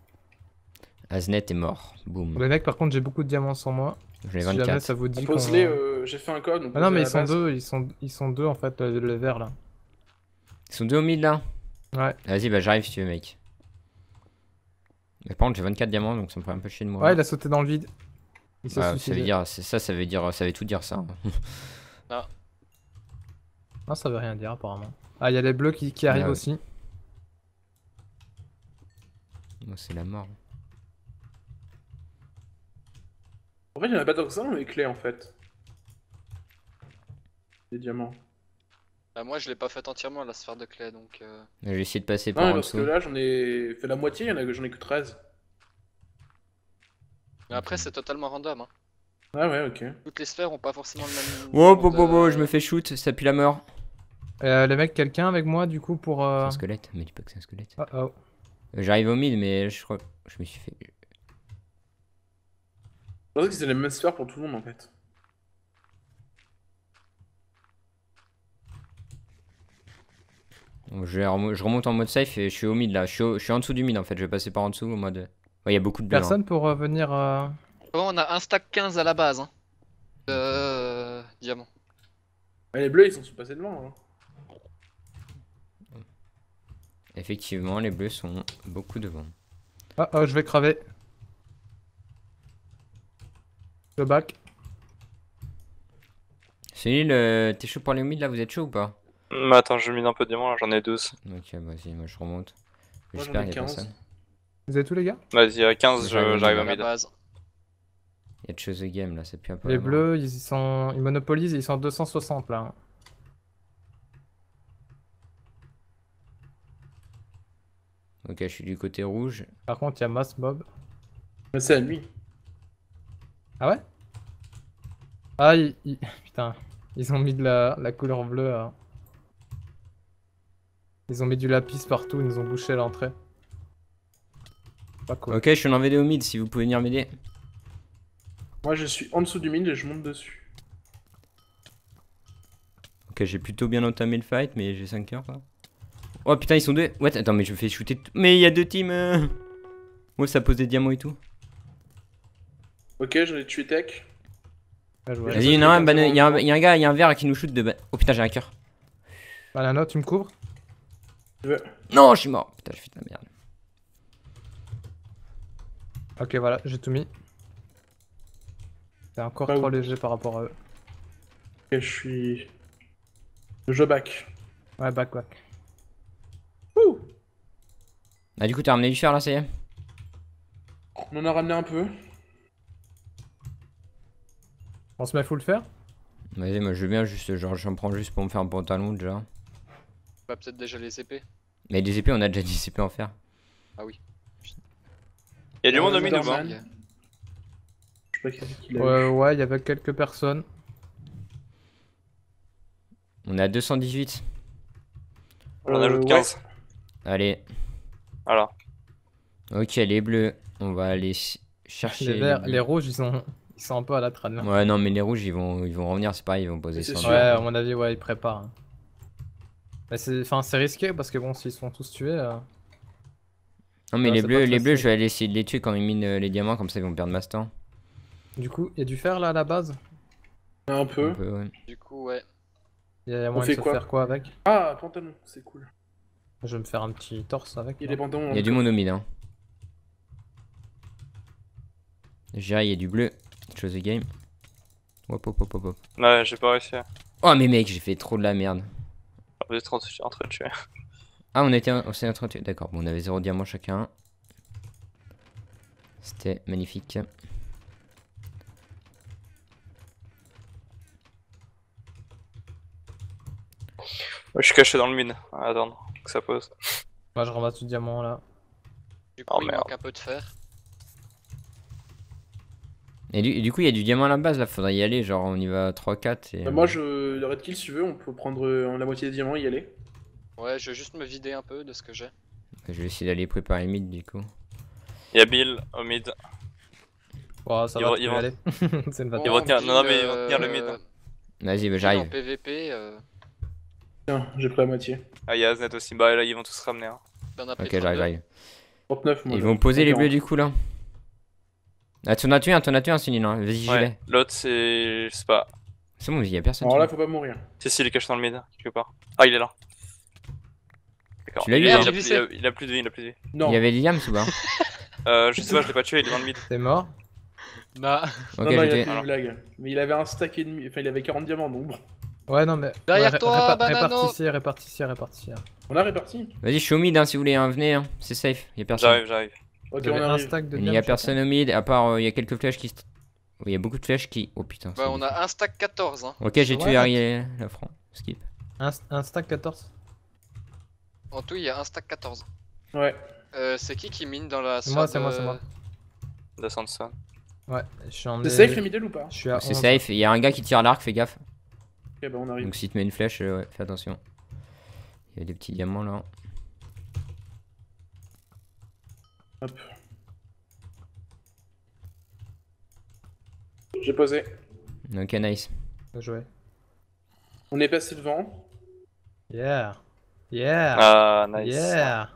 Aznet est mort. Boum. Les mec par contre, j'ai beaucoup de diamants sans moi. J'en ai si Jamais, ça vous dit. les euh, j'ai fait un code. Ah non, mais ils sont deux, ils sont, ils sont deux en fait, le, vert là. Ils sont deux au mille là Ouais. Vas-y, bah j'arrive si tu veux, mec. Mais par contre, j'ai 24 diamants donc ça me ferait un peu chier de moi. Ouais, il a sauté dans le vide. Bah, ça veut dire, ça, ça veut dire, ça veut tout dire ça. Hein. ah. Non, ça veut rien dire apparemment. Ah, il y a les bleus qui, arrivent aussi. c'est la mort. En fait, il a pas tant que les clés en fait. Des diamants. Bah, moi, je l'ai pas fait entièrement la sphère de clé donc. Euh. J'ai essayé de passer par parce que là, j'en ai fait la moitié, j'en ai que 13. Mais après, c'est totalement random. Hein. Ah ouais, ok. Toutes les sphères ont pas forcément le même. Oh, oh, oh, je me fais shoot, ça pue la mort. Euh, les quelqu'un avec moi du coup pour. Euh, c'est un squelette, mais dis pas que c'est un squelette. Oh, oh. Euh, j'arrive au mid, mais je crois. Je me suis fait pensais qu'ils les mêmes pour tout le monde en fait. je, remonte en mode safe et je suis au mid là. Je suis, en dessous du mid en fait. Je vais passer par en dessous au mode. Il y a beaucoup de blancs. Hein. Personne pour euh, venir. Euh, on a un stack 15 à la base. Hein. Euh... Diamant. les bleus ils sont passés devant. Hein. Effectivement, les bleus sont beaucoup devant. Ah, oh, je vais craver. Le bac. C'est euh, le... t'es chaud pour les mid là, vous êtes chaud ou pas mm, bah, attends, je mine un peu de moins j'en ai 12. Ok, vas-y, moi je remonte. J'espère qu'il y a personne. Vous avez tous les gars Vas-y, à 15, j'arrive à mid. Il y a de choses game là, c'est plus un peu. Les bleus, ils, sont... ils monopolisent, ils sont 260 là. Ok, je suis du côté rouge. Par contre, il y a Mass Mob. C'est à lui. Ah ouais Ah, putain, ils ont mis de la, couleur bleue. Hein. Ils ont mis du lapis partout, ils nous ont bouché l'entrée. Ok, je suis en VD au mid, si vous pouvez venir m'aider. Moi, je suis en dessous du mid et je monte dessus. Ok, j'ai plutôt bien entamé le fight, mais j'ai 5 heures, là. Oh putain, ils sont deux. Ouais, attends, mais je fais shooter. Mais il y a deux teams. Euh. ça pose des diamants et tout. Ok, j'en ai tué tech. Ah, vas-y, non, un, il y, a un gars, il y a un verre qui nous shoot de. Oh putain, j'ai un cœur. Bah non, tu me couvres veux Non, je suis mort. Putain, je fait de la merde. Ok, voilà, j'ai tout mis. C'est encore trop léger par rapport à eux. Ok, je suis. Je back. Ouais, back, back. Ouh Bah du coup, t'as ramené du fer là, ça y est On en a ramené un peu. On se met à le faire Vas-y, moi je veux bien juste, genre j'en prends juste pour me faire un pantalon déjà. Bah peut-être déjà les épées. Mais les épées, on a déjà 10 épées en fer. Ah oui. Y'a du monde au mine hein. ou pas euh, Ouais, y'avait quelques personnes. On a 218. On a l'autre 15. Allez. Alors Ok, les bleus, on va aller chercher. Les, verts, les rouges, ils ont. Ils sont un peu à la traîne. Ouais, non, mais les rouges, ils vont, ils vont revenir, c'est pareil, ils vont poser ça. Ouais, à mon avis, ouais, ils préparent. Hein. c'est, enfin, c'est risqué parce que bon, s'ils sont tous tués. Euh. Non, mais les bleus, les bleus, je vais aller essayer de les tuer quand ils minent euh, les diamants, comme ça ils vont perdre ma temps. Du coup, il y a du fer là à la base Un peu. Du coup, ouais. Il y a de faire quoi avec Ah, pantalon, c'est cool. Je vais me faire un petit torse avec. Il y a, hein. il y hein. du monomide, hein. J'ai il y a du bleu chose de game. Hop, hop, hop, hop. Ouais, j'ai pas réussi. Oh, mais mec, j'ai fait trop de la merde. On ah, vous êtes en train de tuer. Ah, on était en, on train de tuer. D'accord, bon, on avait 0 diamant chacun. C'était magnifique. je suis caché dans le mine. Ah, attends, que ça pose. Moi, bah, je ramasse du diamant là. Du coup, oh, un peu de fer. Et du, coup, il y a du diamant à la base, là, faudrait y aller, genre on y va 3-4. Et... Bah, moi, je, le Red Kill, si tu veux, on peut prendre euh, la moitié des diamants et y aller. Ouais, je vais juste me vider un peu de ce que j'ai. Je vais essayer d'aller préparer mid du coup. Y'a Bill au mid. Oh, ça ils va, vont, une tenir, non, mais ils vont euh, tenir le mid. Hein. Vas-y, bah, j'arrive. PVP. Tiens, j'ai pris la moitié. Ah, y'a Aznet aussi. Bah là, ils vont tous se ramener. Hein. Ben, ok, j'arrive, j'arrive. Ils vont poser les bleus du coup là. Ah, t'en as tué un, t'en as tué un, Céline. non. Hein. Vas-y, j'y je L'autre, c'est. Je sais pas. C'est bon, il y a personne. Alors là, faut pas mourir. Si, si, il est caché dans le mid, quelque part. Ah, il est là. D'accord. il, a, plus de vie, il a plus de vie. Non. Il y avait Liam, c'est pas Euh, je sais pas, je l'ai pas tué, il est dans le mid. T'es mort Bah. Ok, non, non, il a une blague. Mais il avait un stack et enfin, il avait 40 diamants donc Ouais, non, mais. Derrière toi, répa banano. Répartissez, On a réparti Vas-y, je suis au mid hein, si vous voulez, hein. venez, hein. c'est safe, a personne. J'arrive, j'arrive a Il n'y a personne au mid, à part euh, il y a quelques flèches qui. Il y a beaucoup de flèches qui. Oh putain. Bah, on a un stack 14. Hein. Ok, j'ai tué la front Skip. Un, stack 14 En tout, il y a un stack 14. Ouais. Euh, c'est qui qui mine dans la C'est Moi, c'est moi, c'est moi. De ça Ouais, je suis en. C'est safe le middle ou pas C'est safe, il y a un gars qui tire l'arc, fais gaffe. Ok, bah, on arrive. Donc, si tu mets une flèche, euh, fais attention. Il y a des petits diamants là. J'ai posé. Ok, nice. On est passé devant. Yeah. Yeah. Ah, nice. Yeah.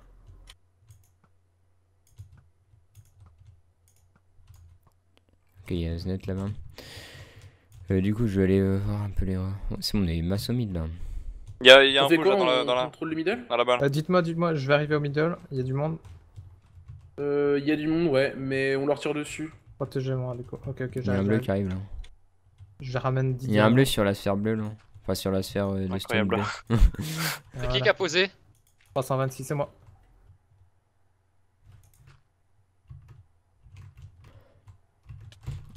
Ok, il y a un là-bas. Euh, du coup, je vais aller euh, voir un peu les. Oh, c'est on est masse au mid là. Il y a, y a un rouge dans, la, dans, la... le middle euh, dites-moi, dites-moi, je vais arriver au middle, il y a du monde. Euh, y a du monde, ouais, mais on leur tire dessus. Protégez-moi, les Ok, ok, j'arrive. Il y a un bleu qui arrive là. Je ramène Il y a un bleu sur la sphère bleue là. Enfin, sur la sphère euh, de Stone bleue. C'est qui qui a posé 326, c'est moi.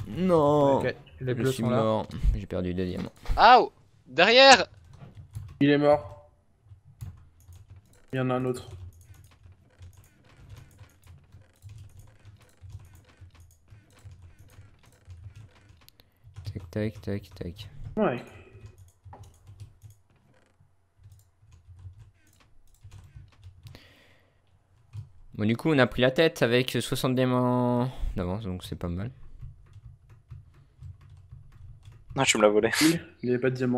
Non les bleus Je suis mort. J'ai perdu deux diamants. Ah Derrière Il est mort. Il y en a un autre. Tac, tac, tac. Ouais. Bon, du coup, on a pris la tête avec 60 diamants d'avance, donc c'est pas mal. Ah je me la volais il n'y avait pas de diamant.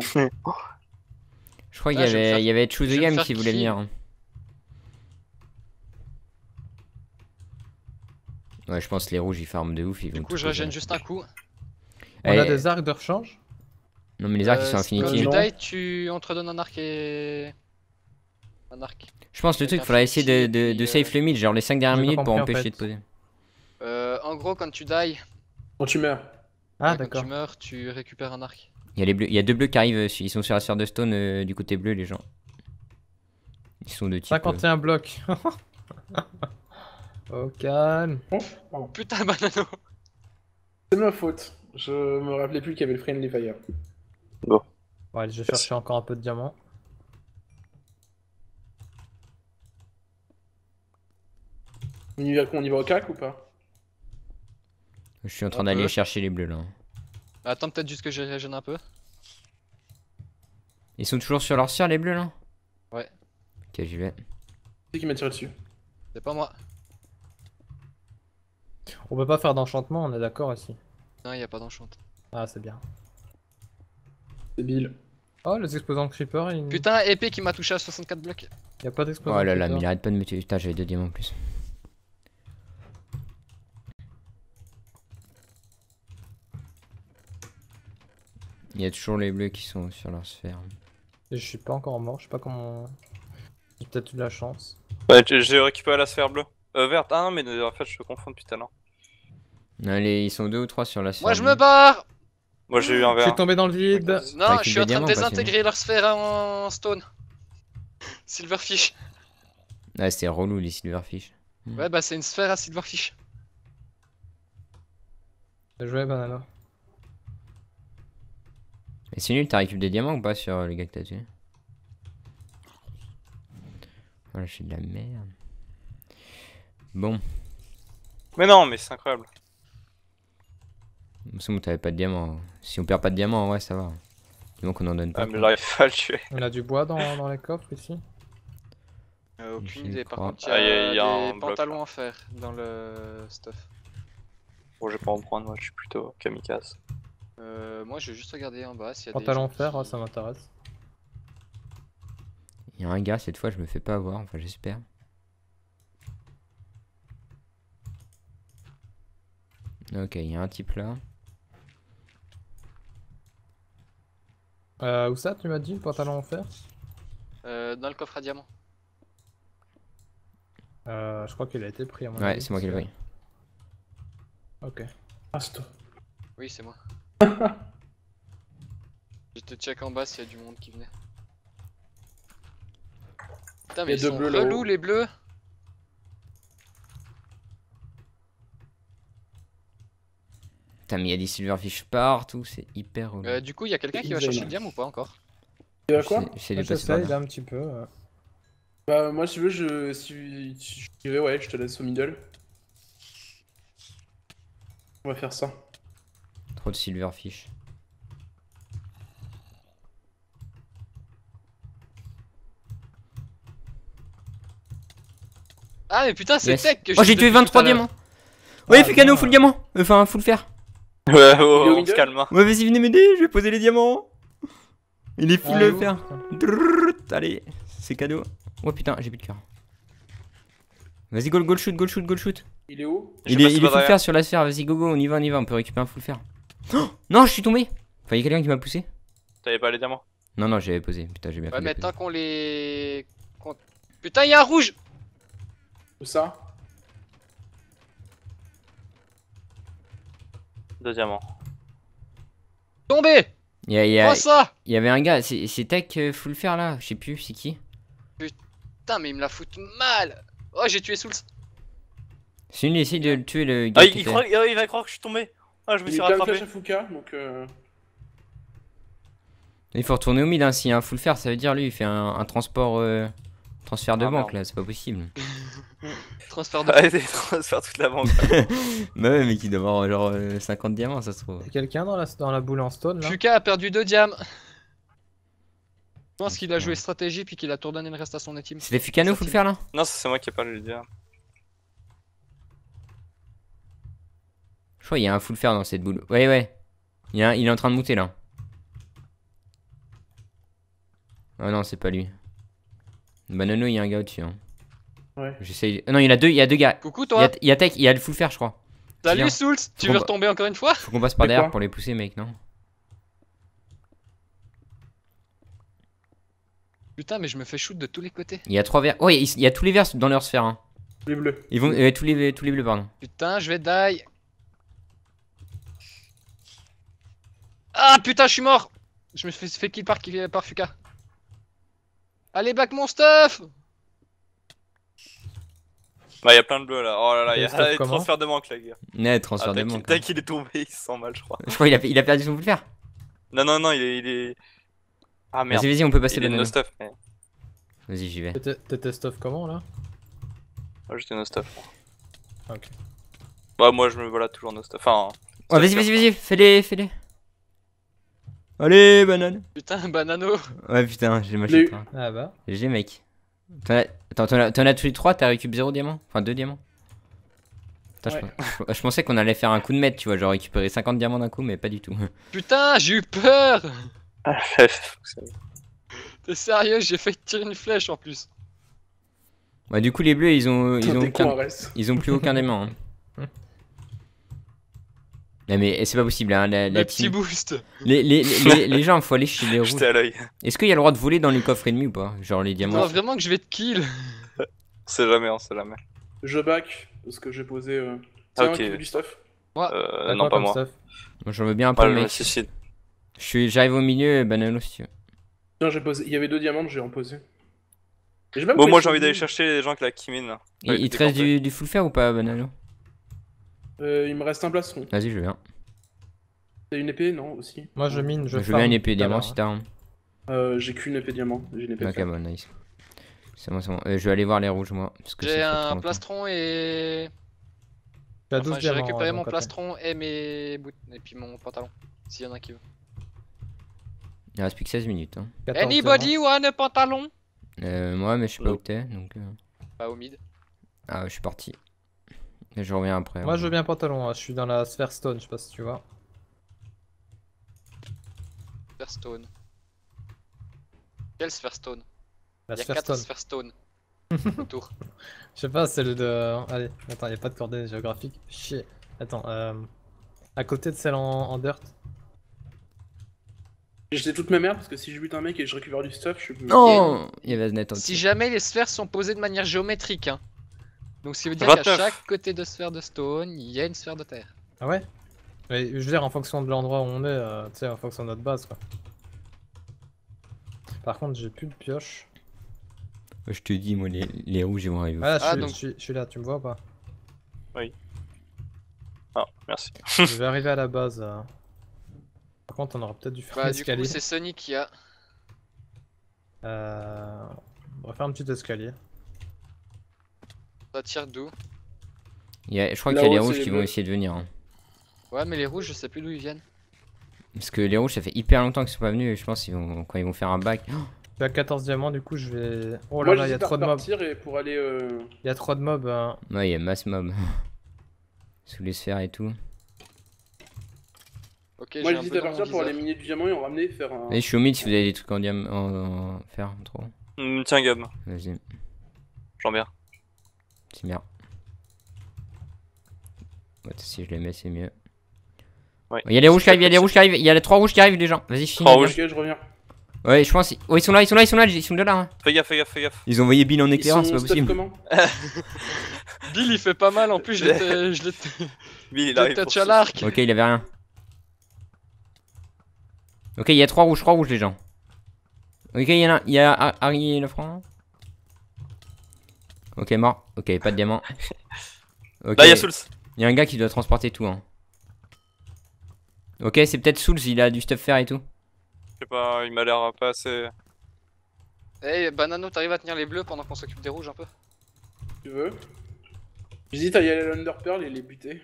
je crois qu'il y, ah, avait, il y Choose the Game qui voulait venir. Ouais, je pense que les rouges ils farment de ouf. Ils du coup, je régène juste un coup. On a eh. des arcs de rechange Non, mais les arcs ils sont infinitifs Quand tu die, tu... on te donne un arc et. Un arc. Je pense le truc, il faudra essayer de, de, euh, save le mid, genre les 5 dernières minutes pour empêcher de poser. Euh, en gros, quand tu die. Quand tu meurs. Ah, d'accord. Quand tu meurs, tu récupères un arc. Il y, a les bleus, il y a deux bleus qui arrivent, euh, ils sont sur la sphère de stone euh, du côté bleu, les gens. Ils sont de type. 51 blocs. Au calme. Oh, putain, banano. C'est ma faute. Je me rappelais plus qu'il y avait le Friendly Fire. Bon. Ouais, je vais chercher encore un peu de diamant On y va, au cac ou pas Je suis en train d'aller chercher les bleus là. Attends peut-être juste que je régène un peu. Ils sont toujours sur leur cire les bleus là Ouais. Ok j'y vais. C'est qui m'a tiré dessus C'est pas moi. On peut pas faire d'enchantement, on est d'accord aussi. Non, il a pas d'enchant. Ah, c'est bien. Débile. Oh, les explosants de creeper. Putain, épée qui m'a touché à 64 blocs. Y a pas d'explosant. Oh là là, mais il arrête pas de me tuer. Putain, j'avais deux diamants en plus. Il y a toujours les bleus qui sont sur leur sphère. Je suis pas encore mort, je sais pas comment. J'ai peut-être eu de la chance. Ouais, bah, j'ai récupéré la sphère bleue. Euh, verte, ah non, mais euh, en fait, je te confonds depuis tout à l'heure. Allez, ils sont deux ou trois sur la Moi, je me barre Moi, j'ai eu un verre. Je suis tombé dans le vide. Non, je suis en train de désintégrer leur sphère en stone. Silverfish. Ouais ah, c'est relou, les silverfish. Ouais, bah, c'est une sphère à silverfish. T'as bah, joué, Banana. Et c'est nul, t'as récupéré des diamants ou pas sur euh, les gars que t'as tué Voilà, ah, je suis de la merde. Bon. Mais non, mais c'est incroyable me t'avais pas de diamant. Si on perd pas de diamant, ouais, ça va. Donc on en donne pas. Ah, le On a du bois dans, dans les coffres ici euh, Aucune idée, par contre, il y a, ah, y a, des pantalons en fer dans le stuff. Bon, je vais pas en prendre, moi je suis plutôt kamikaze. Euh, moi je vais juste regarder en bas s'il y a des. Pantalons en fer, ça m'intéresse. Il y a un gars, cette fois je me fais pas avoir, enfin j'espère. Ok, il y a un type là. Euh, où ça, tu m'as dit, le pantalon en fer euh, Dans le coffre à diamant. Euh, je crois qu'il a été pris à mon Ouais, c'est moi qui l'ai pris. Ok. Ah, c'est toi. Oui, c'est moi. je te check en bas s'il y a du monde qui venait. Putain, mais les bleus Putain, mais il y a des silverfish partout, c'est hyper. Euh, du coup, il y a quelqu'un qui va chercher le diamant ou pas encore Y'a quoi C'est du passé. Ah, un petit peu. Bah, moi, si tu veux, je. Si tu veux, ouais, je te laisse au middle. On va faire ça. Trop de silverfish. Ah mais putain c'est sec. tech que Oh j'ai tué 23 diamants Ouais ah, fait canon, full diamant Enfin full fer Ouais, on se calme. Hein. Ouais, vas-y, venez m'aider, je vais poser les diamants. Il est fou le fer. Allez, c'est cadeau. Oh putain, j'ai plus de cœur. Vas-y, goal, goal, shoot, goal, shoot, goal, shoot. Il est où Il est, il full fer sur la sphère, vas-y, go, go, on y va, on y va, on peut récupérer un full fer. Oh non, je suis tombé. Enfin, y a quelqu'un qui m'a poussé. T'avais pas les diamants Non, non, j'avais posé. Putain, j'ai bien ouais, fait. Ouais, mais tant qu'on les. Putain, y'a un rouge Où ça Deuxièmement Tombé y'a y, a, ça y, avait un gars, c'est Tech faut euh, full fer là, je sais plus, c'est qui Putain, mais il me la fout mal Oh, j'ai tué Souls C'est une essaye de le tuer le gars. Ah, il, il, va croire que je suis tombé Ah, je me suis rattrapé. donc euh... Il faut retourner au mid, hein, si un hein, full fer, ça veut dire lui, il fait un, un transport. Euh... Transfert de ah, banque là, c'est pas possible. transfert de banque. Ouais, transfert toute la banque. Mais bah ouais, mais qui doit genre 50 euh, diamants, ça se trouve. Y'a quelqu'un dans la, dans la boule en stone là Fuka a perdu 2 diamants. Je pense ah, qu'il a joué stratégie puis qu'il a tout donné le reste à son équipe C'était Fukano, faut le faire là Non, c'est moi qui ai pas le dire. Je crois qu'il y a un full fer dans cette boule. Ouais, ouais. Il, est en train de monter là. Ah non, c'est pas lui. Bah Nono, il y a un gars au-dessus. Hein. Ouais. J'essaye. Euh, non, il y a deux, il y a deux gars. Coucou toi. Il y a, il a Tech, il y a le full fer, je crois. Salut Souls tu veux retomber encore une fois Faut qu'on passe par derrière pour les pousser, mec, non Putain, mais je me fais shoot de tous les côtés. Il y a trois verts. Oh, il y a tous les verts dans leur sphère. Hein. Les bleus. Ils vont... Euh, tous, les... tous les bleus, pardon. Putain, je vais die. Ah putain, je suis mort Je me fais fait kill par, par Fuka. Allez, back mon stuff Bah, y'a y a plein de bleus là. Oh là là, il transfert de manque la guerre. Ouais, ah, transfert de manque. Dès qu'il est tombé, il se sent mal, je crois. je crois qu'il a, il a perdu son bout Non, non, non, il est. Il est... Ah merde. Vas-y, vas-y, on peut passer le no stuff. Vas-y, j'y vais. T'étais stuff comment là Ah, j'étais no stuff. Ok. Bah, moi, je me voilà toujours no stuff. Enfin. Ouais, vas-y, vas-y, vas-y, fais-les, fais-les. Allez, banane Putain, banano Ouais, putain, j'ai ma toi. Hein. Ah bah. J'ai mec. T'en as... t'en as... tous les trois, t'as récupéré 0 diamant Enfin, 2 diamants je... pensais qu'on allait faire un coup de maître, tu vois, genre récupérer 50 diamants d'un coup, mais pas du tout. Putain, j'ai eu peur ah, T'es sérieux, j'ai fait tirer une flèche en plus. Bah, du coup, les bleus, ils ont, ils ont, ils ont plus aucun diamant. Hein. Non mais c'est pas possible, hein, la, petit boost Les, gens, faut aller chez les Est-ce qu'il y a le droit de voler dans les coffres ennemis ou pas Genre les diamants. Non, vraiment que je vais te kill C'est jamais, on sait jamais. Je back, parce que j'ai posé. Euh... Ah, ok. Du stuff euh, non, pas moi. J'en veux bien un peu, mec. j'arrive au milieu, euh, banano si tu veux. Non, j'ai posé. Il y avait deux diamants, j'ai en posé. bon, moi j'ai envie d'aller chercher les gens qui la kimine là. Il, te reste du, du, full fer ou pas, Banano euh, il me reste un plastron. Vas-y, je viens. T'as une épée Non, aussi. Moi, je mine, je Je veux une épée diamant si t'as un. Euh, j'ai qu'une épée diamant. J'ai une épée. Ok, bon, nice. C'est bon, c'est bon. Euh, je vais aller voir les rouges, moi. J'ai un plastron et. Enfin, j'ai récupéré mon plastron et mes boutons et puis mon pantalon. S'il y en a qui veut. Il reste plus que 16 minutes. Hein. Anybody want a pantalon Euh, moi, mais je sais pas où t'es donc. Euh. Pas au mid. Ah, je suis parti. Et je reviens après. Moi, hein. je veux bien pantalon. Hein. Je suis dans la sphère stone, je sais pas si tu vois. Sphère stone. Quelle sphère stone La sphère stone. stone. Je sais pas, celle de. Allez, attends, y a pas de coordonnées géographiques. Chier. Attends, euh... à côté de celle en, en dirt. J'ai toute ma mère parce que si je bute un mec et je récupère du stuff, je suis. Non Il y Si jamais les sphères sont posées de manière géométrique, hein. Donc ce qui veut dire qu'à chaque côté de sphère de stone, il y a une sphère de terre. Ah ouais je veux dire, en fonction de l'endroit où on est, euh, tu sais, en fonction de notre base quoi. Par contre, j'ai plus de pioche. Je te dis, moi, les, rouges, ils vont arriver. Ah, ah je, suis, je, suis, là, tu me vois pas Oui. Ah, merci. je vais arriver à la base. Euh. Par contre, on aura peut-être dû faire bah, Du coup, c'est Sonic qui a. Euh... On va faire un petit escalier. Ça tire d'où Je crois qu'il y a les rouges qui vont essayer de venir. Hein. Ouais, mais les rouges, je sais plus d'où ils viennent. Parce que les rouges, ça fait hyper longtemps qu'ils sont pas venus. Et je pense qu'ils vont quand ils vont faire un bac. Oh j'ai 14 diamants, du coup, je vais. Oh là là, il y a trop de mobs. euh... Il y a trop de mobs. Hein. Ouais, il y a masse mobs. Sous les sphères et tout. Okay, Moi, j'hésite à partir pour aller miner du diamant et en ramener, faire un. je suis au mid si vous avez des trucs en diamant. En, fer, trop. tiens, Gab. Vas-y. J'en un c'est bien. Si je les mets, c'est mieux. Il y a les rouges qui arrivent, il y a les rouges qui arrivent, il y a les trois rouges qui arrivent, les gens. Vas-y, finis. Trois rouges, je reviens. Ouais, je pense. Oh, ils sont là, ils sont là, ils sont là, ils sont de là. Hein. Fais gaffe, fais gaffe, fais gaffe. Ils ont envoyé Bill en éclairant, c'est pas possible. Bill il fait pas mal en plus, je l'ai. il à l'arc. Ok, il avait rien. Ok, il y a trois rouges, trois rouges, les gens. Ok, il y en a, il y a Harry Lefranc. Ok, mort. Ok, pas de diamant. Okay. Là, il y a Souls. Il y a un gars qui doit transporter tout. Hein. Ok, c'est peut-être Souls, il a du stuff faire et tout. Je sais pas, il m'a l'air pas assez. Hey, eh, Banano, t'arrives à tenir les bleus pendant qu'on s'occupe des rouges un peu Tu veux Visite à y aller à l'Underpearl et les buter.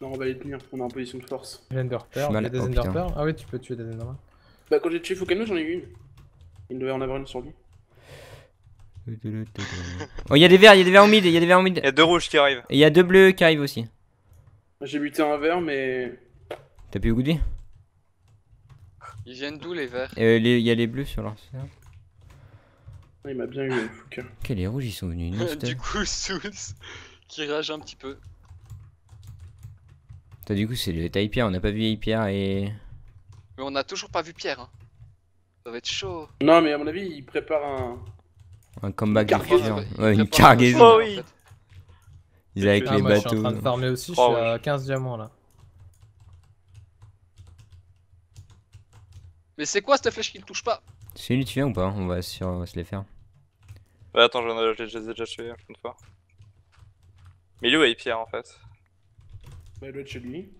Non, on va les tenir, on est en position de force. L'Underpearl, il y a des Enderpearls oh, Ah oui, tu peux tuer des Enderpearls. Bah quand j'ai tué Fukano j'en ai eu une. Il devait en avoir une sur lui. oh y'a des verts, y'a des verts au mid, y'a des verts au mid. Y'a deux rouges qui arrivent. Et y'a deux bleus qui arrivent aussi. J'ai buté un vert mais... T'as pu goûter Ils viennent d'où les verts euh, Y'a les bleus sur leur ah, Il m'a bien eu le Foucault. Ok les rouges ils sont venus Du coup Sous qui rage un petit peu. T'as du coup c'est le taille-pierre, on a pas vu taille-pierre et... Mais on a toujours pas vu Pierre. Hein. Ça va être chaud. Non, mais à mon avis, il prépare un. Un comeback de cargaison. Ouais, une cargaison. Oh, oui. Il est avec ah, les bateaux. Je suis en train de farmer aussi, je oh suis à 15 diamants là. Mais c'est quoi cette flèche qui ne touche pas C'est une vient ou pas on va, sur... se les faire. Ouais, attends, je les ai déjà tués une fois. Mais lui, est Pierre en fait. Bah, doit chez lui.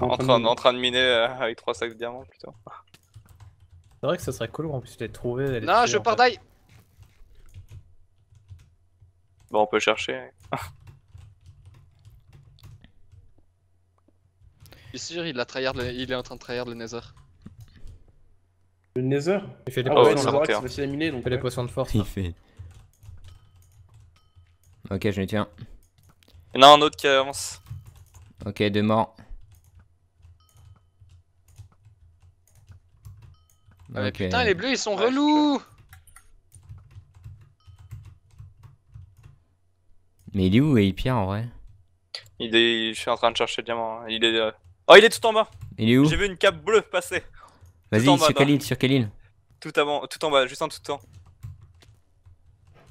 En train, de miner euh, avec 3 sacs de diamants, plutôt. C'est vrai que ça serait cool qu'on puisse les trouver. non, je pars d'ail Bon, on peut chercher. Je suis sûr, il, a tryhard il est en train de tryhard le Nether. Le Nether Il fait les ah potions de force. Il hein. fait ouais. de force. Ok, je les tiens. Il y en a un autre qui avance. Ok, deux morts. Ah, mais Putain, les bleus ils sont relous! Mais il est où, Pierre en vrai? Il est. Je suis en train de chercher le diamant. Hein. Il est. Euh, oh, il est tout en bas! Il est où? J'ai vu une cape bleue passer! Vas-y, sur quelle île? Sur quelle île? Tout, avant... tout en bas, juste en dessous de toi.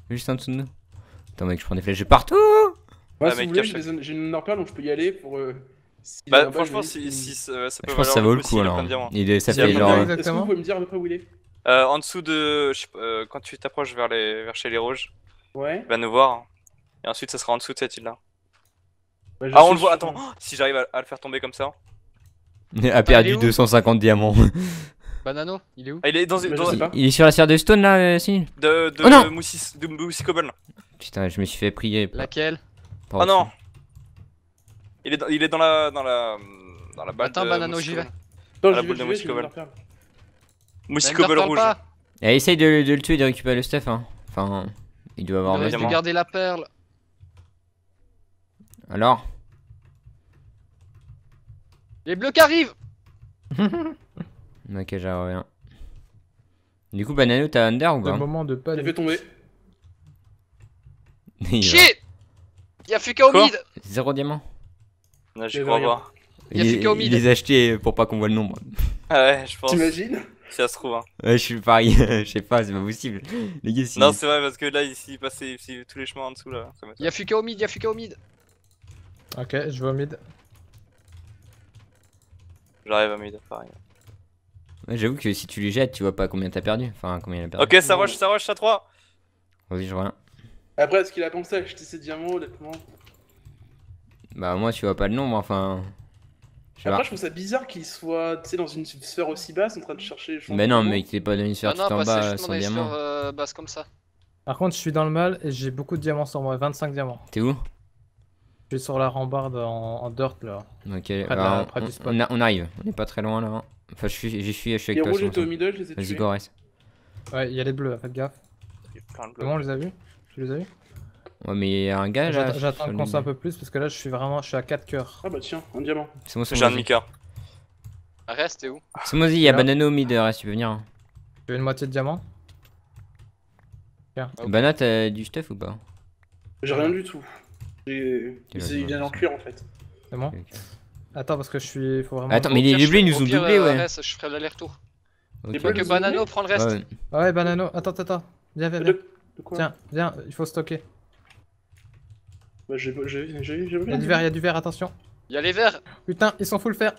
Juste en dessous de nous. Attends, mec, je prends des flèches partout! Ouais, ah, si vous voulez, j'ai une Norper donc je peux y aller pour. Euh, bah, franchement, si, si, ça peut Je pense ça vaut le coup alors. Hein. Il est, ça fait genre. Euh, est-ce que vous pouvez me dire à peu près où il est euh, En dessous de. Euh, quand tu t'approches vers, les... vers chez les rouges, ouais. va nous voir. Hein. Et ensuite, ça sera en dessous de cette île là. Bah, ah, on le voit, attends, si j'arrive à... le faire tomber comme ça. Il a perdu 250 diamants. Banano, il est où bah, ah, il, est dans... Bah, il... est sur la serre de stone là, euh, si De, de, oh de, Putain, je me suis fait prier. Laquelle oh non il est, dans, il est dans la. dans la. dans la balle Attends, de Banano, j'y vais. Dans la boule de rouge. Et eh, essaye de, de, le tuer, de récupérer le stuff. Hein. Enfin, il doit avoir. Il de garder la perle. Alors Les blocs arrivent Ok, j'arrive Du coup, Banano, t'as under ou pas le moment de pas. Il fait tomber. Shit Y'a Fuka au mid Zéro diamant. Non, j'y crois pas. Il, au mid il les a pour pas qu'on voit le nombre. Ah ouais, je pense. T'imagines Si ça se trouve. Hein. Ouais, je suis pareil, je sais pas, c'est pas possible. Les gars, Non, c'est vrai, parce que là, ici, passé tous les chemins en dessous là. y'a Fuka au mid, y'a Fuka au mid. Ok, je vais au mid. J'arrive au mid, pareil. Ouais, j'avoue que si tu les jettes, tu vois pas combien t'as perdu. Enfin, combien il a perdu. Ok, ça rush, ça rush, ça 3. Vas-y, je reviens. Après, est-ce qu'il a pensé à acheter ses diamants, honnêtement Bah, moi, tu vois pas le nombre, enfin. Après, je trouve ça bizarre qu'il soit tu sais, dans une sphère aussi basse en train de chercher. Mais non, mais qu'il est pas dans une sphère ah tout en bah, bas sans diamant. Euh, basse comme ça. Par contre, je suis dans le mal et j'ai beaucoup de diamants sur moi, 25 diamants. T'es où Je suis sur la rambarde en, dirt là. Ok, bah, on, arrive, on est pas très loin là. Hein. Enfin, je suis, j'y suis, à au middle, je les ai Ouais, il y a les bleus, faites gaffe. Comment on les a vus tu les as eu Ouais, mais il y a un gars J'attends qu'on soit un peu plus parce que là je suis vraiment je suis à 4 coeurs. Ah bah tiens, un diamant. C'est moi, j'ai un demi-coeur. Reste, t'es où C'est moi, il y a Banano au mid, reste, tu peux venir. Hein. Tu veux une moitié de diamant Tiens. t'as du stuff ou pas J'ai rien du tout. Il vient en cuir en fait. C'est bon Attends, parce que je suis. Faut vraiment... Attends, mais les, les ils nous ont doublé, ouais. Reste, je ferai l'aller-retour. Okay. que Banano prend le reste. Ah ouais. Banano, attends, attends. Viens, viens, viens. Tiens, viens, il faut stocker. Bah j'ai j'ai j'ai y Y'a du verre, y'a du verre, attention. Y'a y a les verres Putain, ils s'en full le fer.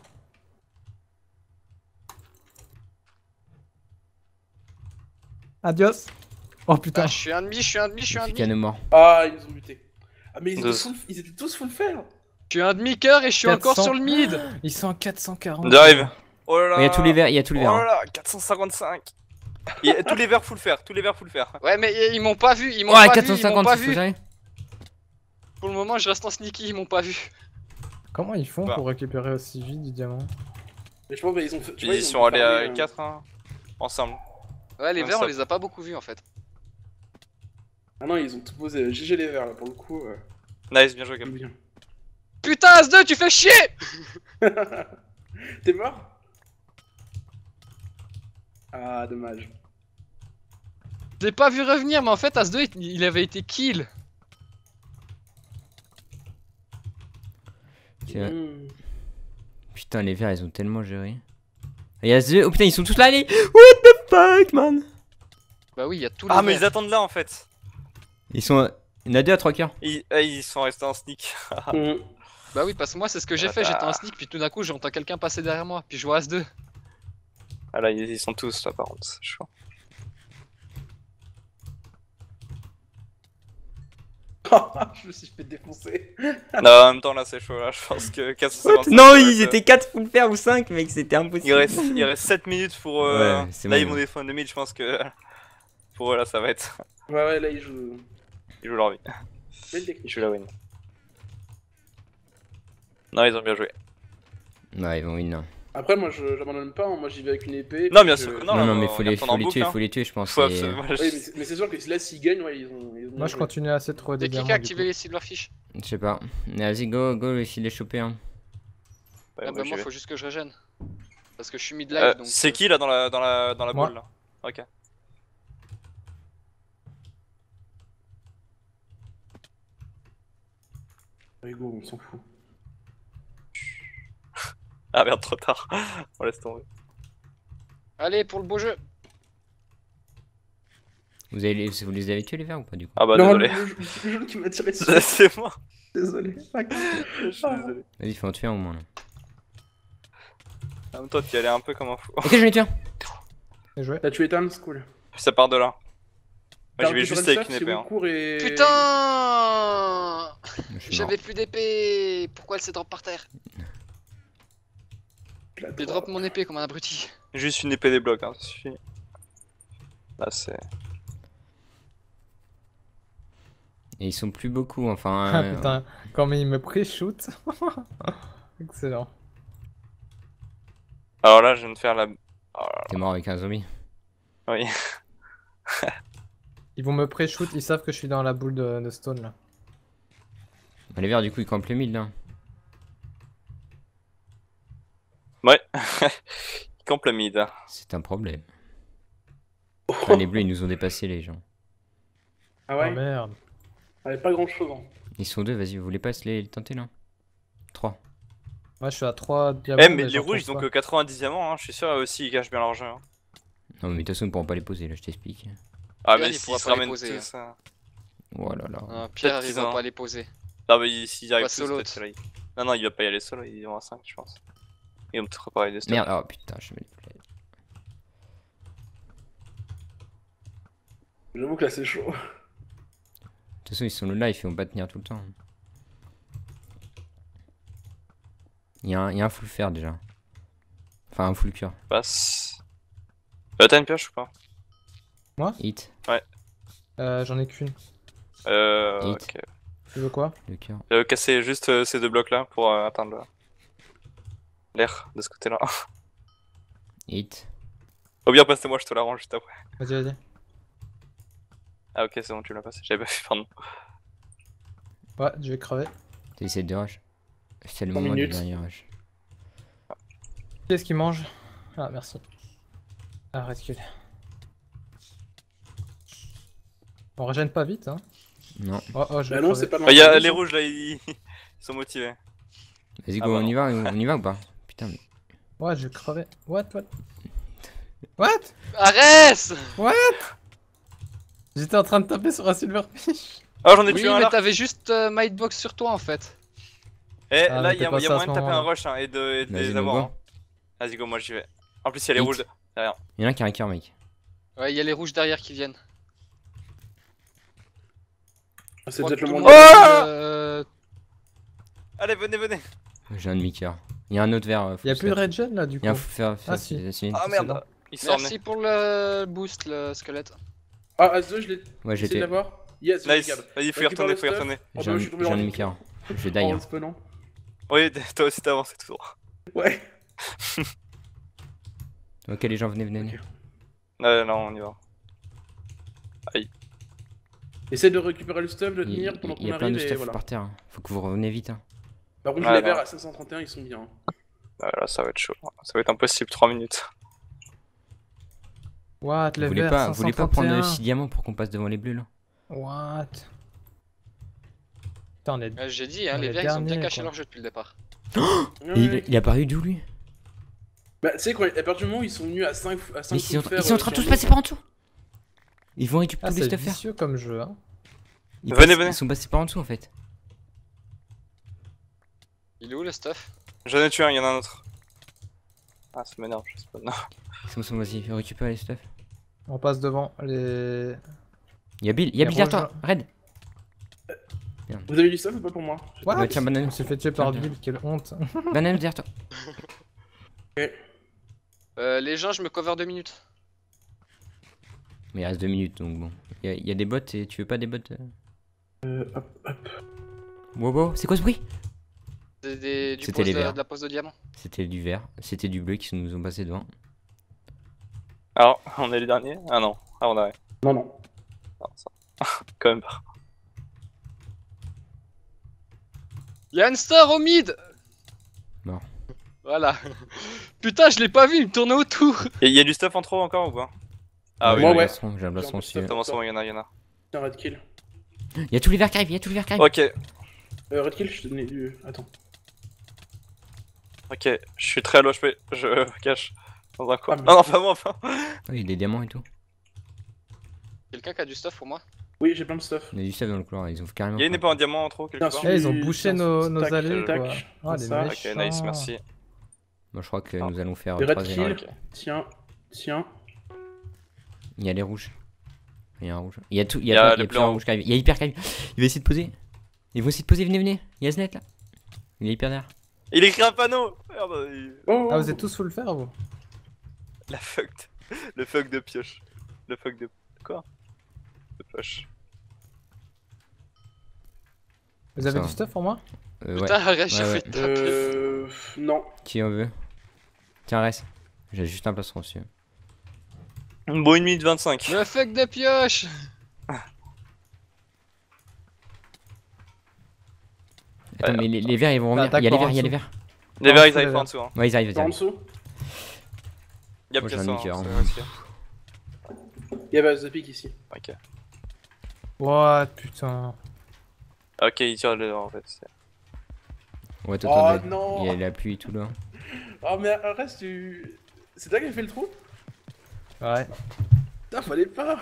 Adios. Oh putain. Ah, je suis un demi, je suis un demi, je suis un demi. Ah, ils nous ont buté. Ah, mais ils, étaient, tous, ils étaient, tous full fer. Je suis un demi-coeur et je suis encore sur le mid. Ils sont à 440. Dive. Oh là là. Il y a tous les verres, il y a tous les oh verres. Oh là là, 455 tous les verts faut le faire, tous les verts faut le faire. Ouais, mais ils m'ont pas vu, ils m'ont ouais, pas 450, vu, Pour le moment, je reste en sneaky, ils m'ont pas vu. Comment ils font bah. pour récupérer aussi vite du diamant Mais je pense qu'ils ont fait, ils, sont allés à 4 euh, hein, ensemble. Ouais, les verts, on les a pas beaucoup vus en fait. Ah non, ils ont tout posé. GG les verts là pour le coup. Euh. Nice, bien joué, Cap. Putain, As2, tu fais chier T'es mort ah, dommage. J'ai pas vu revenir, mais en fait, As-2, il avait été kill. Hmm. Putain, les verts, ils ont tellement géré. Et As-2, oh putain, ils sont tous là, les... What the fuck, man Bah oui, il y a tous ah, les Ah, mais ils attendent là, en fait. Ils sont... Il y en a deux à trois quarts. Ils, ah, sont restés en sneak. Hmm. Bah oui, parce que moi, c'est ce que j'ai fait, j'étais en sneak, puis tout d'un coup, j'entends quelqu'un passer derrière moi, puis je vois As-2. Ah là, ils sont tous là par contre, c'est chaud. je me suis fait défoncer. non, en même temps, là, c'est chaud. Là, je pense que 455 Non, ils euh, étaient 4 pour le faire ou 5, mec, c'était impossible. Il reste, il reste 7 minutes pour. Euh... là, ils vont défendre 2000, je pense que. Pour eux, là, ça va être. Ouais, ouais, là, ils jouent. Ils jouent leur vie. Ils jouent la win. Non, ils ont bien joué. Non, ils vont win, hein. non. Après, moi, j'abandonne pas, hein. moi j'y vais avec une épée. Non, bien sûr non. Non, hein, mais faut les, faut les tuer, hein. faut les tuer, je pense. mais c'est- sûr que là, s'ils gagnent, ils ont. Moi, je continue à 7-3 C'est qui qui a activé les silverfish Je sais pas. Mais Vas-y, go, go, essayer de les choper. Hein. Ah moi, bah, faut juste que je régène. Parce que je suis mid-life euh, donc. C'est euh, qui là dans la dans la dans la boule là Ok. Allez, go, on s'en fout. Ah merde, trop tard. On oh, laisse tomber. Allez, pour le beau jeu. Vous, avez les... vous les avez tués les verts ou pas du coup Ah bah désolé. le, qui m'a tiré dessus. C'est moi. Désolé. désolé. Vas-y, faut en tuer un au moins là. Ah, tu y allais un peu comme un fou. Ok, je les tué. T'as tué Tam, c'est cool. Ça part de là. Moi j'y vais juste avec une épée. Hein. Putain J'avais plus d'épée Pourquoi elle s'est drop par terre il drop mon épée comme un abruti. Juste une épée des blocs, hein, ça suffit. Là, c'est. Et ils sont plus beaucoup, enfin. Ah euh, putain, quand ils me pré-shoot. Excellent. Alors là, je viens de faire la. Oh T'es mort avec un zombie Oui. ils vont me pré-shoot, ils savent que je suis dans la boule de, stone là. Les verts, du coup, ils campent les mille là. Hein. Ouais. il campe le mid. C'est un problème. Oh. les bleus, ils nous ont dépassé les gens. Ah ouais oh, merde. Avait ah, pas grand chose. Hein. Ils sont deux, vas-y, vous voulez pas se les tenter, non 3. Ouais, je suis à 3 diamants. Eh, mais, les rouges, ils ont que 90 diamants, hein. je suis sûr, eux aussi, ils cachent bien l'argent hein. Non, mais de toute façon, ils pourront pas les poser, là, je t'explique. Ah, mais mais pourront se ramènent poser, tous. Oh là là. Non, Pierre, ils vont pas les poser. Non, mais s'ils arrivent tous, peut Non, non, il va pas y aller solo, ils ont à 5, je pense. Il reparler stats. Merde, oh putain, je mets le J'avoue que là c'est chaud. De toute façon, ils sont le live, ils vont pas tenir tout le temps. Il y, a un, il full fer déjà. Enfin, un full cure. Passe. Euh, t'as une pioche ou pas Moi Hit. Ouais. Euh, J'en ai qu'une. Euh. Hit. Tu veux quoi Le cœur. veux casser juste euh, ces deux blocs là pour euh, atteindre là l'air de ce côté-là. Hit. Oh bien passe moi, je te la range juste après. Vas-y, vas-y. Ah ok, c'est bon, tu l'as passé, j'avais pas fait, pardon. Ouais, je vais crever. T'as essayé de déranger C'est le moment du dernier rush. Qu'est-ce qu'il mange Ah, merci. Ah, rescue. On régène pas vite, hein Non. Oh, oh, je bah non, c'est pas Il bah, y les rouges là, ils, sont motivés. Vas-y, ah, go, bah on y va, on y va ou pas putain, mais... What je crevais. What, what What Arrête What J'étais en train de taper sur un silverfish. Oh ah, j'en ai oui, tué un mais t'avais juste my euh, Mightbox sur toi en fait. Eh, ah, là, y'a moyen de taper un rush hein, et de, les avoir. Hein. Vas-y, go, moi j'y vais. En plus, il y a les rouges derrière. Il y en a un qui a un cœur, mec. Ouais, il y a les rouges derrière qui viennent. Oh C'est peut-être le moment. Euh, Allez, venez, venez. J'ai un demi-cœur. Il y a un autre verre. Euh, il y a plus de regen là du coup. Il un ah, si. Ah merde. Merci pour le boost le squelette. Ah As2 je l'ai. Ouais j'étais. Yes, nice. Vas-y faut y retourner, faut y retourner. J'ai mis qu'un, Je die. Oh, non hein. Oui toi aussi t'avances toujours. Ouais. ok les gens venez venez. venez. Non euh, non on y va. Aïe. Essaye de récupérer le stuff, de tenir pendant qu'on arrive. Il y a plein de stuff par terre. Hein. Faut que vous reveniez vite. Hein. Par contre, les verts à 531, ils sont bien. Hein. Ah là, ça va être chaud. Ça va être impossible, 3 minutes. What, les verts voulez, 531. vous voulez pas prendre 6 diamants pour qu'on passe devant les bleus là What J'ai dit, hein, les verts ils ont bien caché leur jeu depuis le départ. il, est apparu d'où lui Bah, tu sais quoi, à partir du moment où ils sont venus à 5 à 5 ils, sont, en train euh, de tous passer par en dessous Ils vont récupérer ah, tous les comme jeu, hein. venez, venez. Ils sont passés par en dessous en fait. Il est où le stuff J'en ai tué un, il y en a un autre. Ah, ça m'énerve, je sais pas. Non. vas-y, récupère les stuff. On passe devant les. Y'a Bill, y'a Bill derrière toi, Red Vous avez du stuff ou pas pour moi Ouais, tiens, banane. s'est fait tuer par Bill, quelle honte. banane derrière toi. Ok. Euh, les gens, je me cover deux minutes. Mais il reste deux minutes donc bon. Y'a y a des bots et tu veux pas des bots Euh, euh hop, hop. Wow, wow, c'est quoi ce bruit c'était du De la pose de diamant. C'était du vert. C'était du bleu qui nous ont passé devant. Alors, on est les derniers Ah non. Ah, on a. Non, non. non ça... Quand même pas. Y'a un star au mid Non. Voilà. Putain, je l'ai pas vu, il me tournait autour. Y'a du stuff en trop encore ou pas Ah oui, Moi, ouais. J'ai un blason aussi. Hein. y'en a, a. Y'a red kill. Y'a tous les verts qui arrivent, y'a tous les verts qui arrivent. Ok. Euh, red kill, je te donnais du. Euh, attends. Ok, je suis très à l'OHP, je cache dans un coin. Ah, non, enfin, pas moi, enfin Oui, des diamants et tout. Quelqu'un qui a du stuff pour moi Oui, j'ai plein de stuff. Il y a du stuff dans le couloir, ils ont carrément. Il Y'a une pas en diamant en trop quelque part. ils ont bouché nos, allées. Ah, des méchants. Ok, nice, merci. Moi, je crois que nous allons faire. Des Tiens, tiens. Il y a les rouges. Il y a un rouge. Il y a tout. Il y a, il y rouges qui Il y a hyper calme Il va essayer de poser. Ils vont essayer de poser. Venez, venez. Il y a Znet là. Il est hyper derrière. Il écrit un panneau Merde, oh, oh, oh. Ah, vous êtes tous le fer vous La fuck de- Le fuck de pioche. Le fuck de... Quoi De poche. Vous avez du stuff pour moi Euh, Putain, reste j'ai fait fait Euh. Non. qui en veut Tiens, reste. J'ai juste un placement dessus. Bon, une minute 25. Le fuck de pioche mais les, verts ils vont revenir. Bah, il y a les verts, il y a les verts. Les verts ils arrivent pas en dessous. Hein. Ouais, ils arrivent. Ils en dessous Y'a plus oh, hein, Y'a pas de pique ici. Ok. What putain. Ok, il tire le en fait. Ouais, toi, oh non Il y a la pluie et tout là. Oh, mais reste, tu. C'est toi qui as fait le trou Ouais. Putain, fallait pas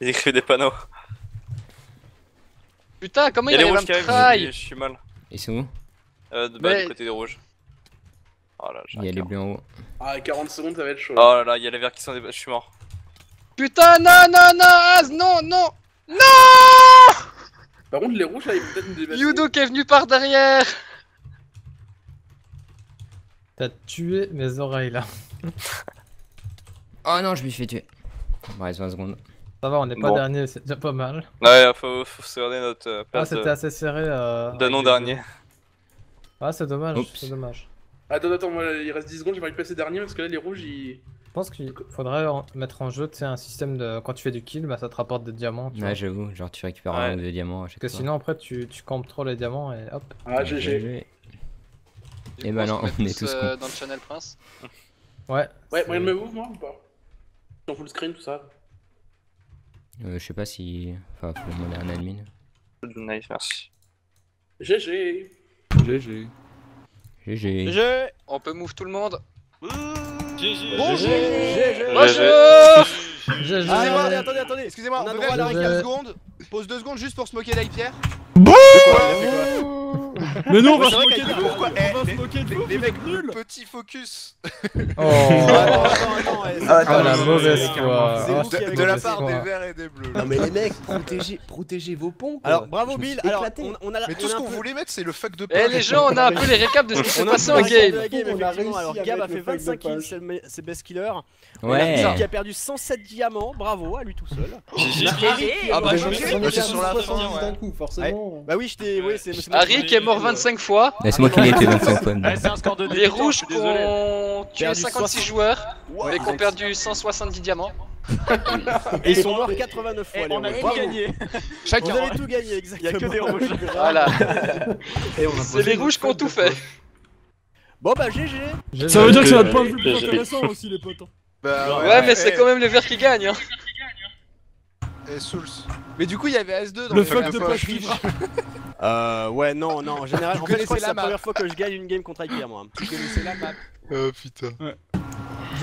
a écrit des panneaux. Putain, comment il, y a il rouges Je suis mal. Et c'est où Euh, de bas, du côté des rouges. Oh il y a les bleus en haut. Ah, 40 secondes, ça va être chaud. Oh là là, il y a les verts qui sont des... Je suis mort. Putain, non, non, non, non, non, non Par contre, les rouges, là, ils peut-être nous Yudo qui est venu par derrière T'as tué mes oreilles, là. oh non, je me suis fait tuer. Bon, reste 20 secondes. Ça va, on est pas dernier, c'est déjà pas mal. Ouais, faut, se garder notre euh, ah, place. Ah, c'était de... assez serré. Euh, de non-dernier. Ah, c'est dommage, c'est dommage. Attends, attends, moi, il reste 10 secondes, j'aimerais passer dernier parce que là, les rouges, ils. Je pense qu'il faudrait mettre en jeu un système de. Quand tu fais du kill, bah, ça te rapporte des diamants. ouais, j'avoue, genre tu récupères des un diamants Parce que sinon, après, tu, tu comptes trop les diamants et hop. Ah, GG. Et bah non, on, est tous. Euh, dans le channel Prince Ouais. Ouais, moi, il me move, moi ou pas Sur full screen, tout ça. Euh, je sais pas si. Enfin, faut demander un admin. merci. GG GG GG GG On peut move tout le monde GG Bonjour GG Bonjour Excusez-moi, attendez, attendez, excusez-moi, on a droit secondes. Pose 2 secondes juste pour se moquer Pierre. Mais nous on va se moquer de vous. On va se moquer de vous. Les mecs nuls. Petit focus. Oh. Ah, ah la mauvaise foi. De la part des verts et des bleus. Non mais les mecs, protégez, protégez vos ponts. Alors bravo Bill. Alors on a. Mais tout ce qu'on voulait mettre, c'est le fuck de. Eh les gens, on a un peu les récaps de ce qui s'est passé en game. Alors Gab a fait 25 kills, c'est best killer. Ouais. Qui a perdu 107 diamants. Bravo à lui tout seul. Oh, ah bah je suis sur la fin. Bah oui, j'étais. Harry qui est mort 25 fois. c'est moi qui l'ai été 25 fois. Les rouges ont tué 56 joueurs qui ont perdu 170 diamants. Et ils sont morts 89 fois. on a tout gagné. Chacun. On tout gagné, exactement. Il y a que des rouges. Voilà. C'est les rouges qui ont tout fait. Bon bah GG. Ça veut dire que c'est notre point de vue plus intéressant aussi les potes. Hein. Bah, ouais, mais c'est quand même les verts qui gagnent. Hein. Mais du coup, il y avait S2 dans le fuck de poche euh, ouais, non, non, en général, en fait, c'est la première fois que je gagne une game contre Ikea, moi. Tu connaissais la map. Oh putain. Ouais.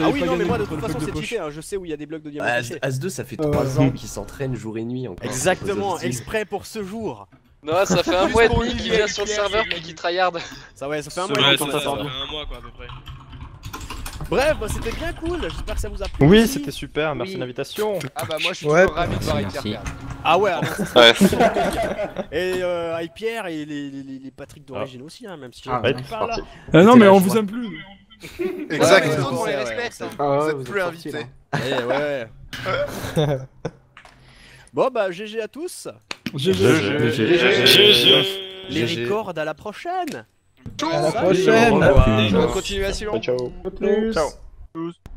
Ah oui, non, mais moi de toute façon, c'est cheaté, hein. je sais où il y a des blocs de diamants. Bah, s As2, ça fait 3 euh, ans qu'il s'entraîne jour et nuit quoi. Exactement, exprès pour ce jour. Non, ça fait un mois et demi qu'il vient sur le serveur et qu'il tryhard. Ça, ouais, ça fait un mois et demi qu'on Ça fait un mois quoi, à peu près. Bref, bah, c'était bien cool, j'espère que ça vous a plu. Oui, c'était super, merci de l'invitation Ah bah moi je suis ravi de voir Pierre. Ah ouais, ah, euh, Et Pierre et les, Patrick d'origine ah. aussi, hein, même si ah, on ouais, pas là. non, mais on vous aime plus. Exactement. on les respecte, hein. Hein. vous êtes plus invités. Eh ouais. Bon bah GG à tous. GG. GG. Les records à la prochaine. À la prochaine. Bonne continuation. Ciao. Ciao.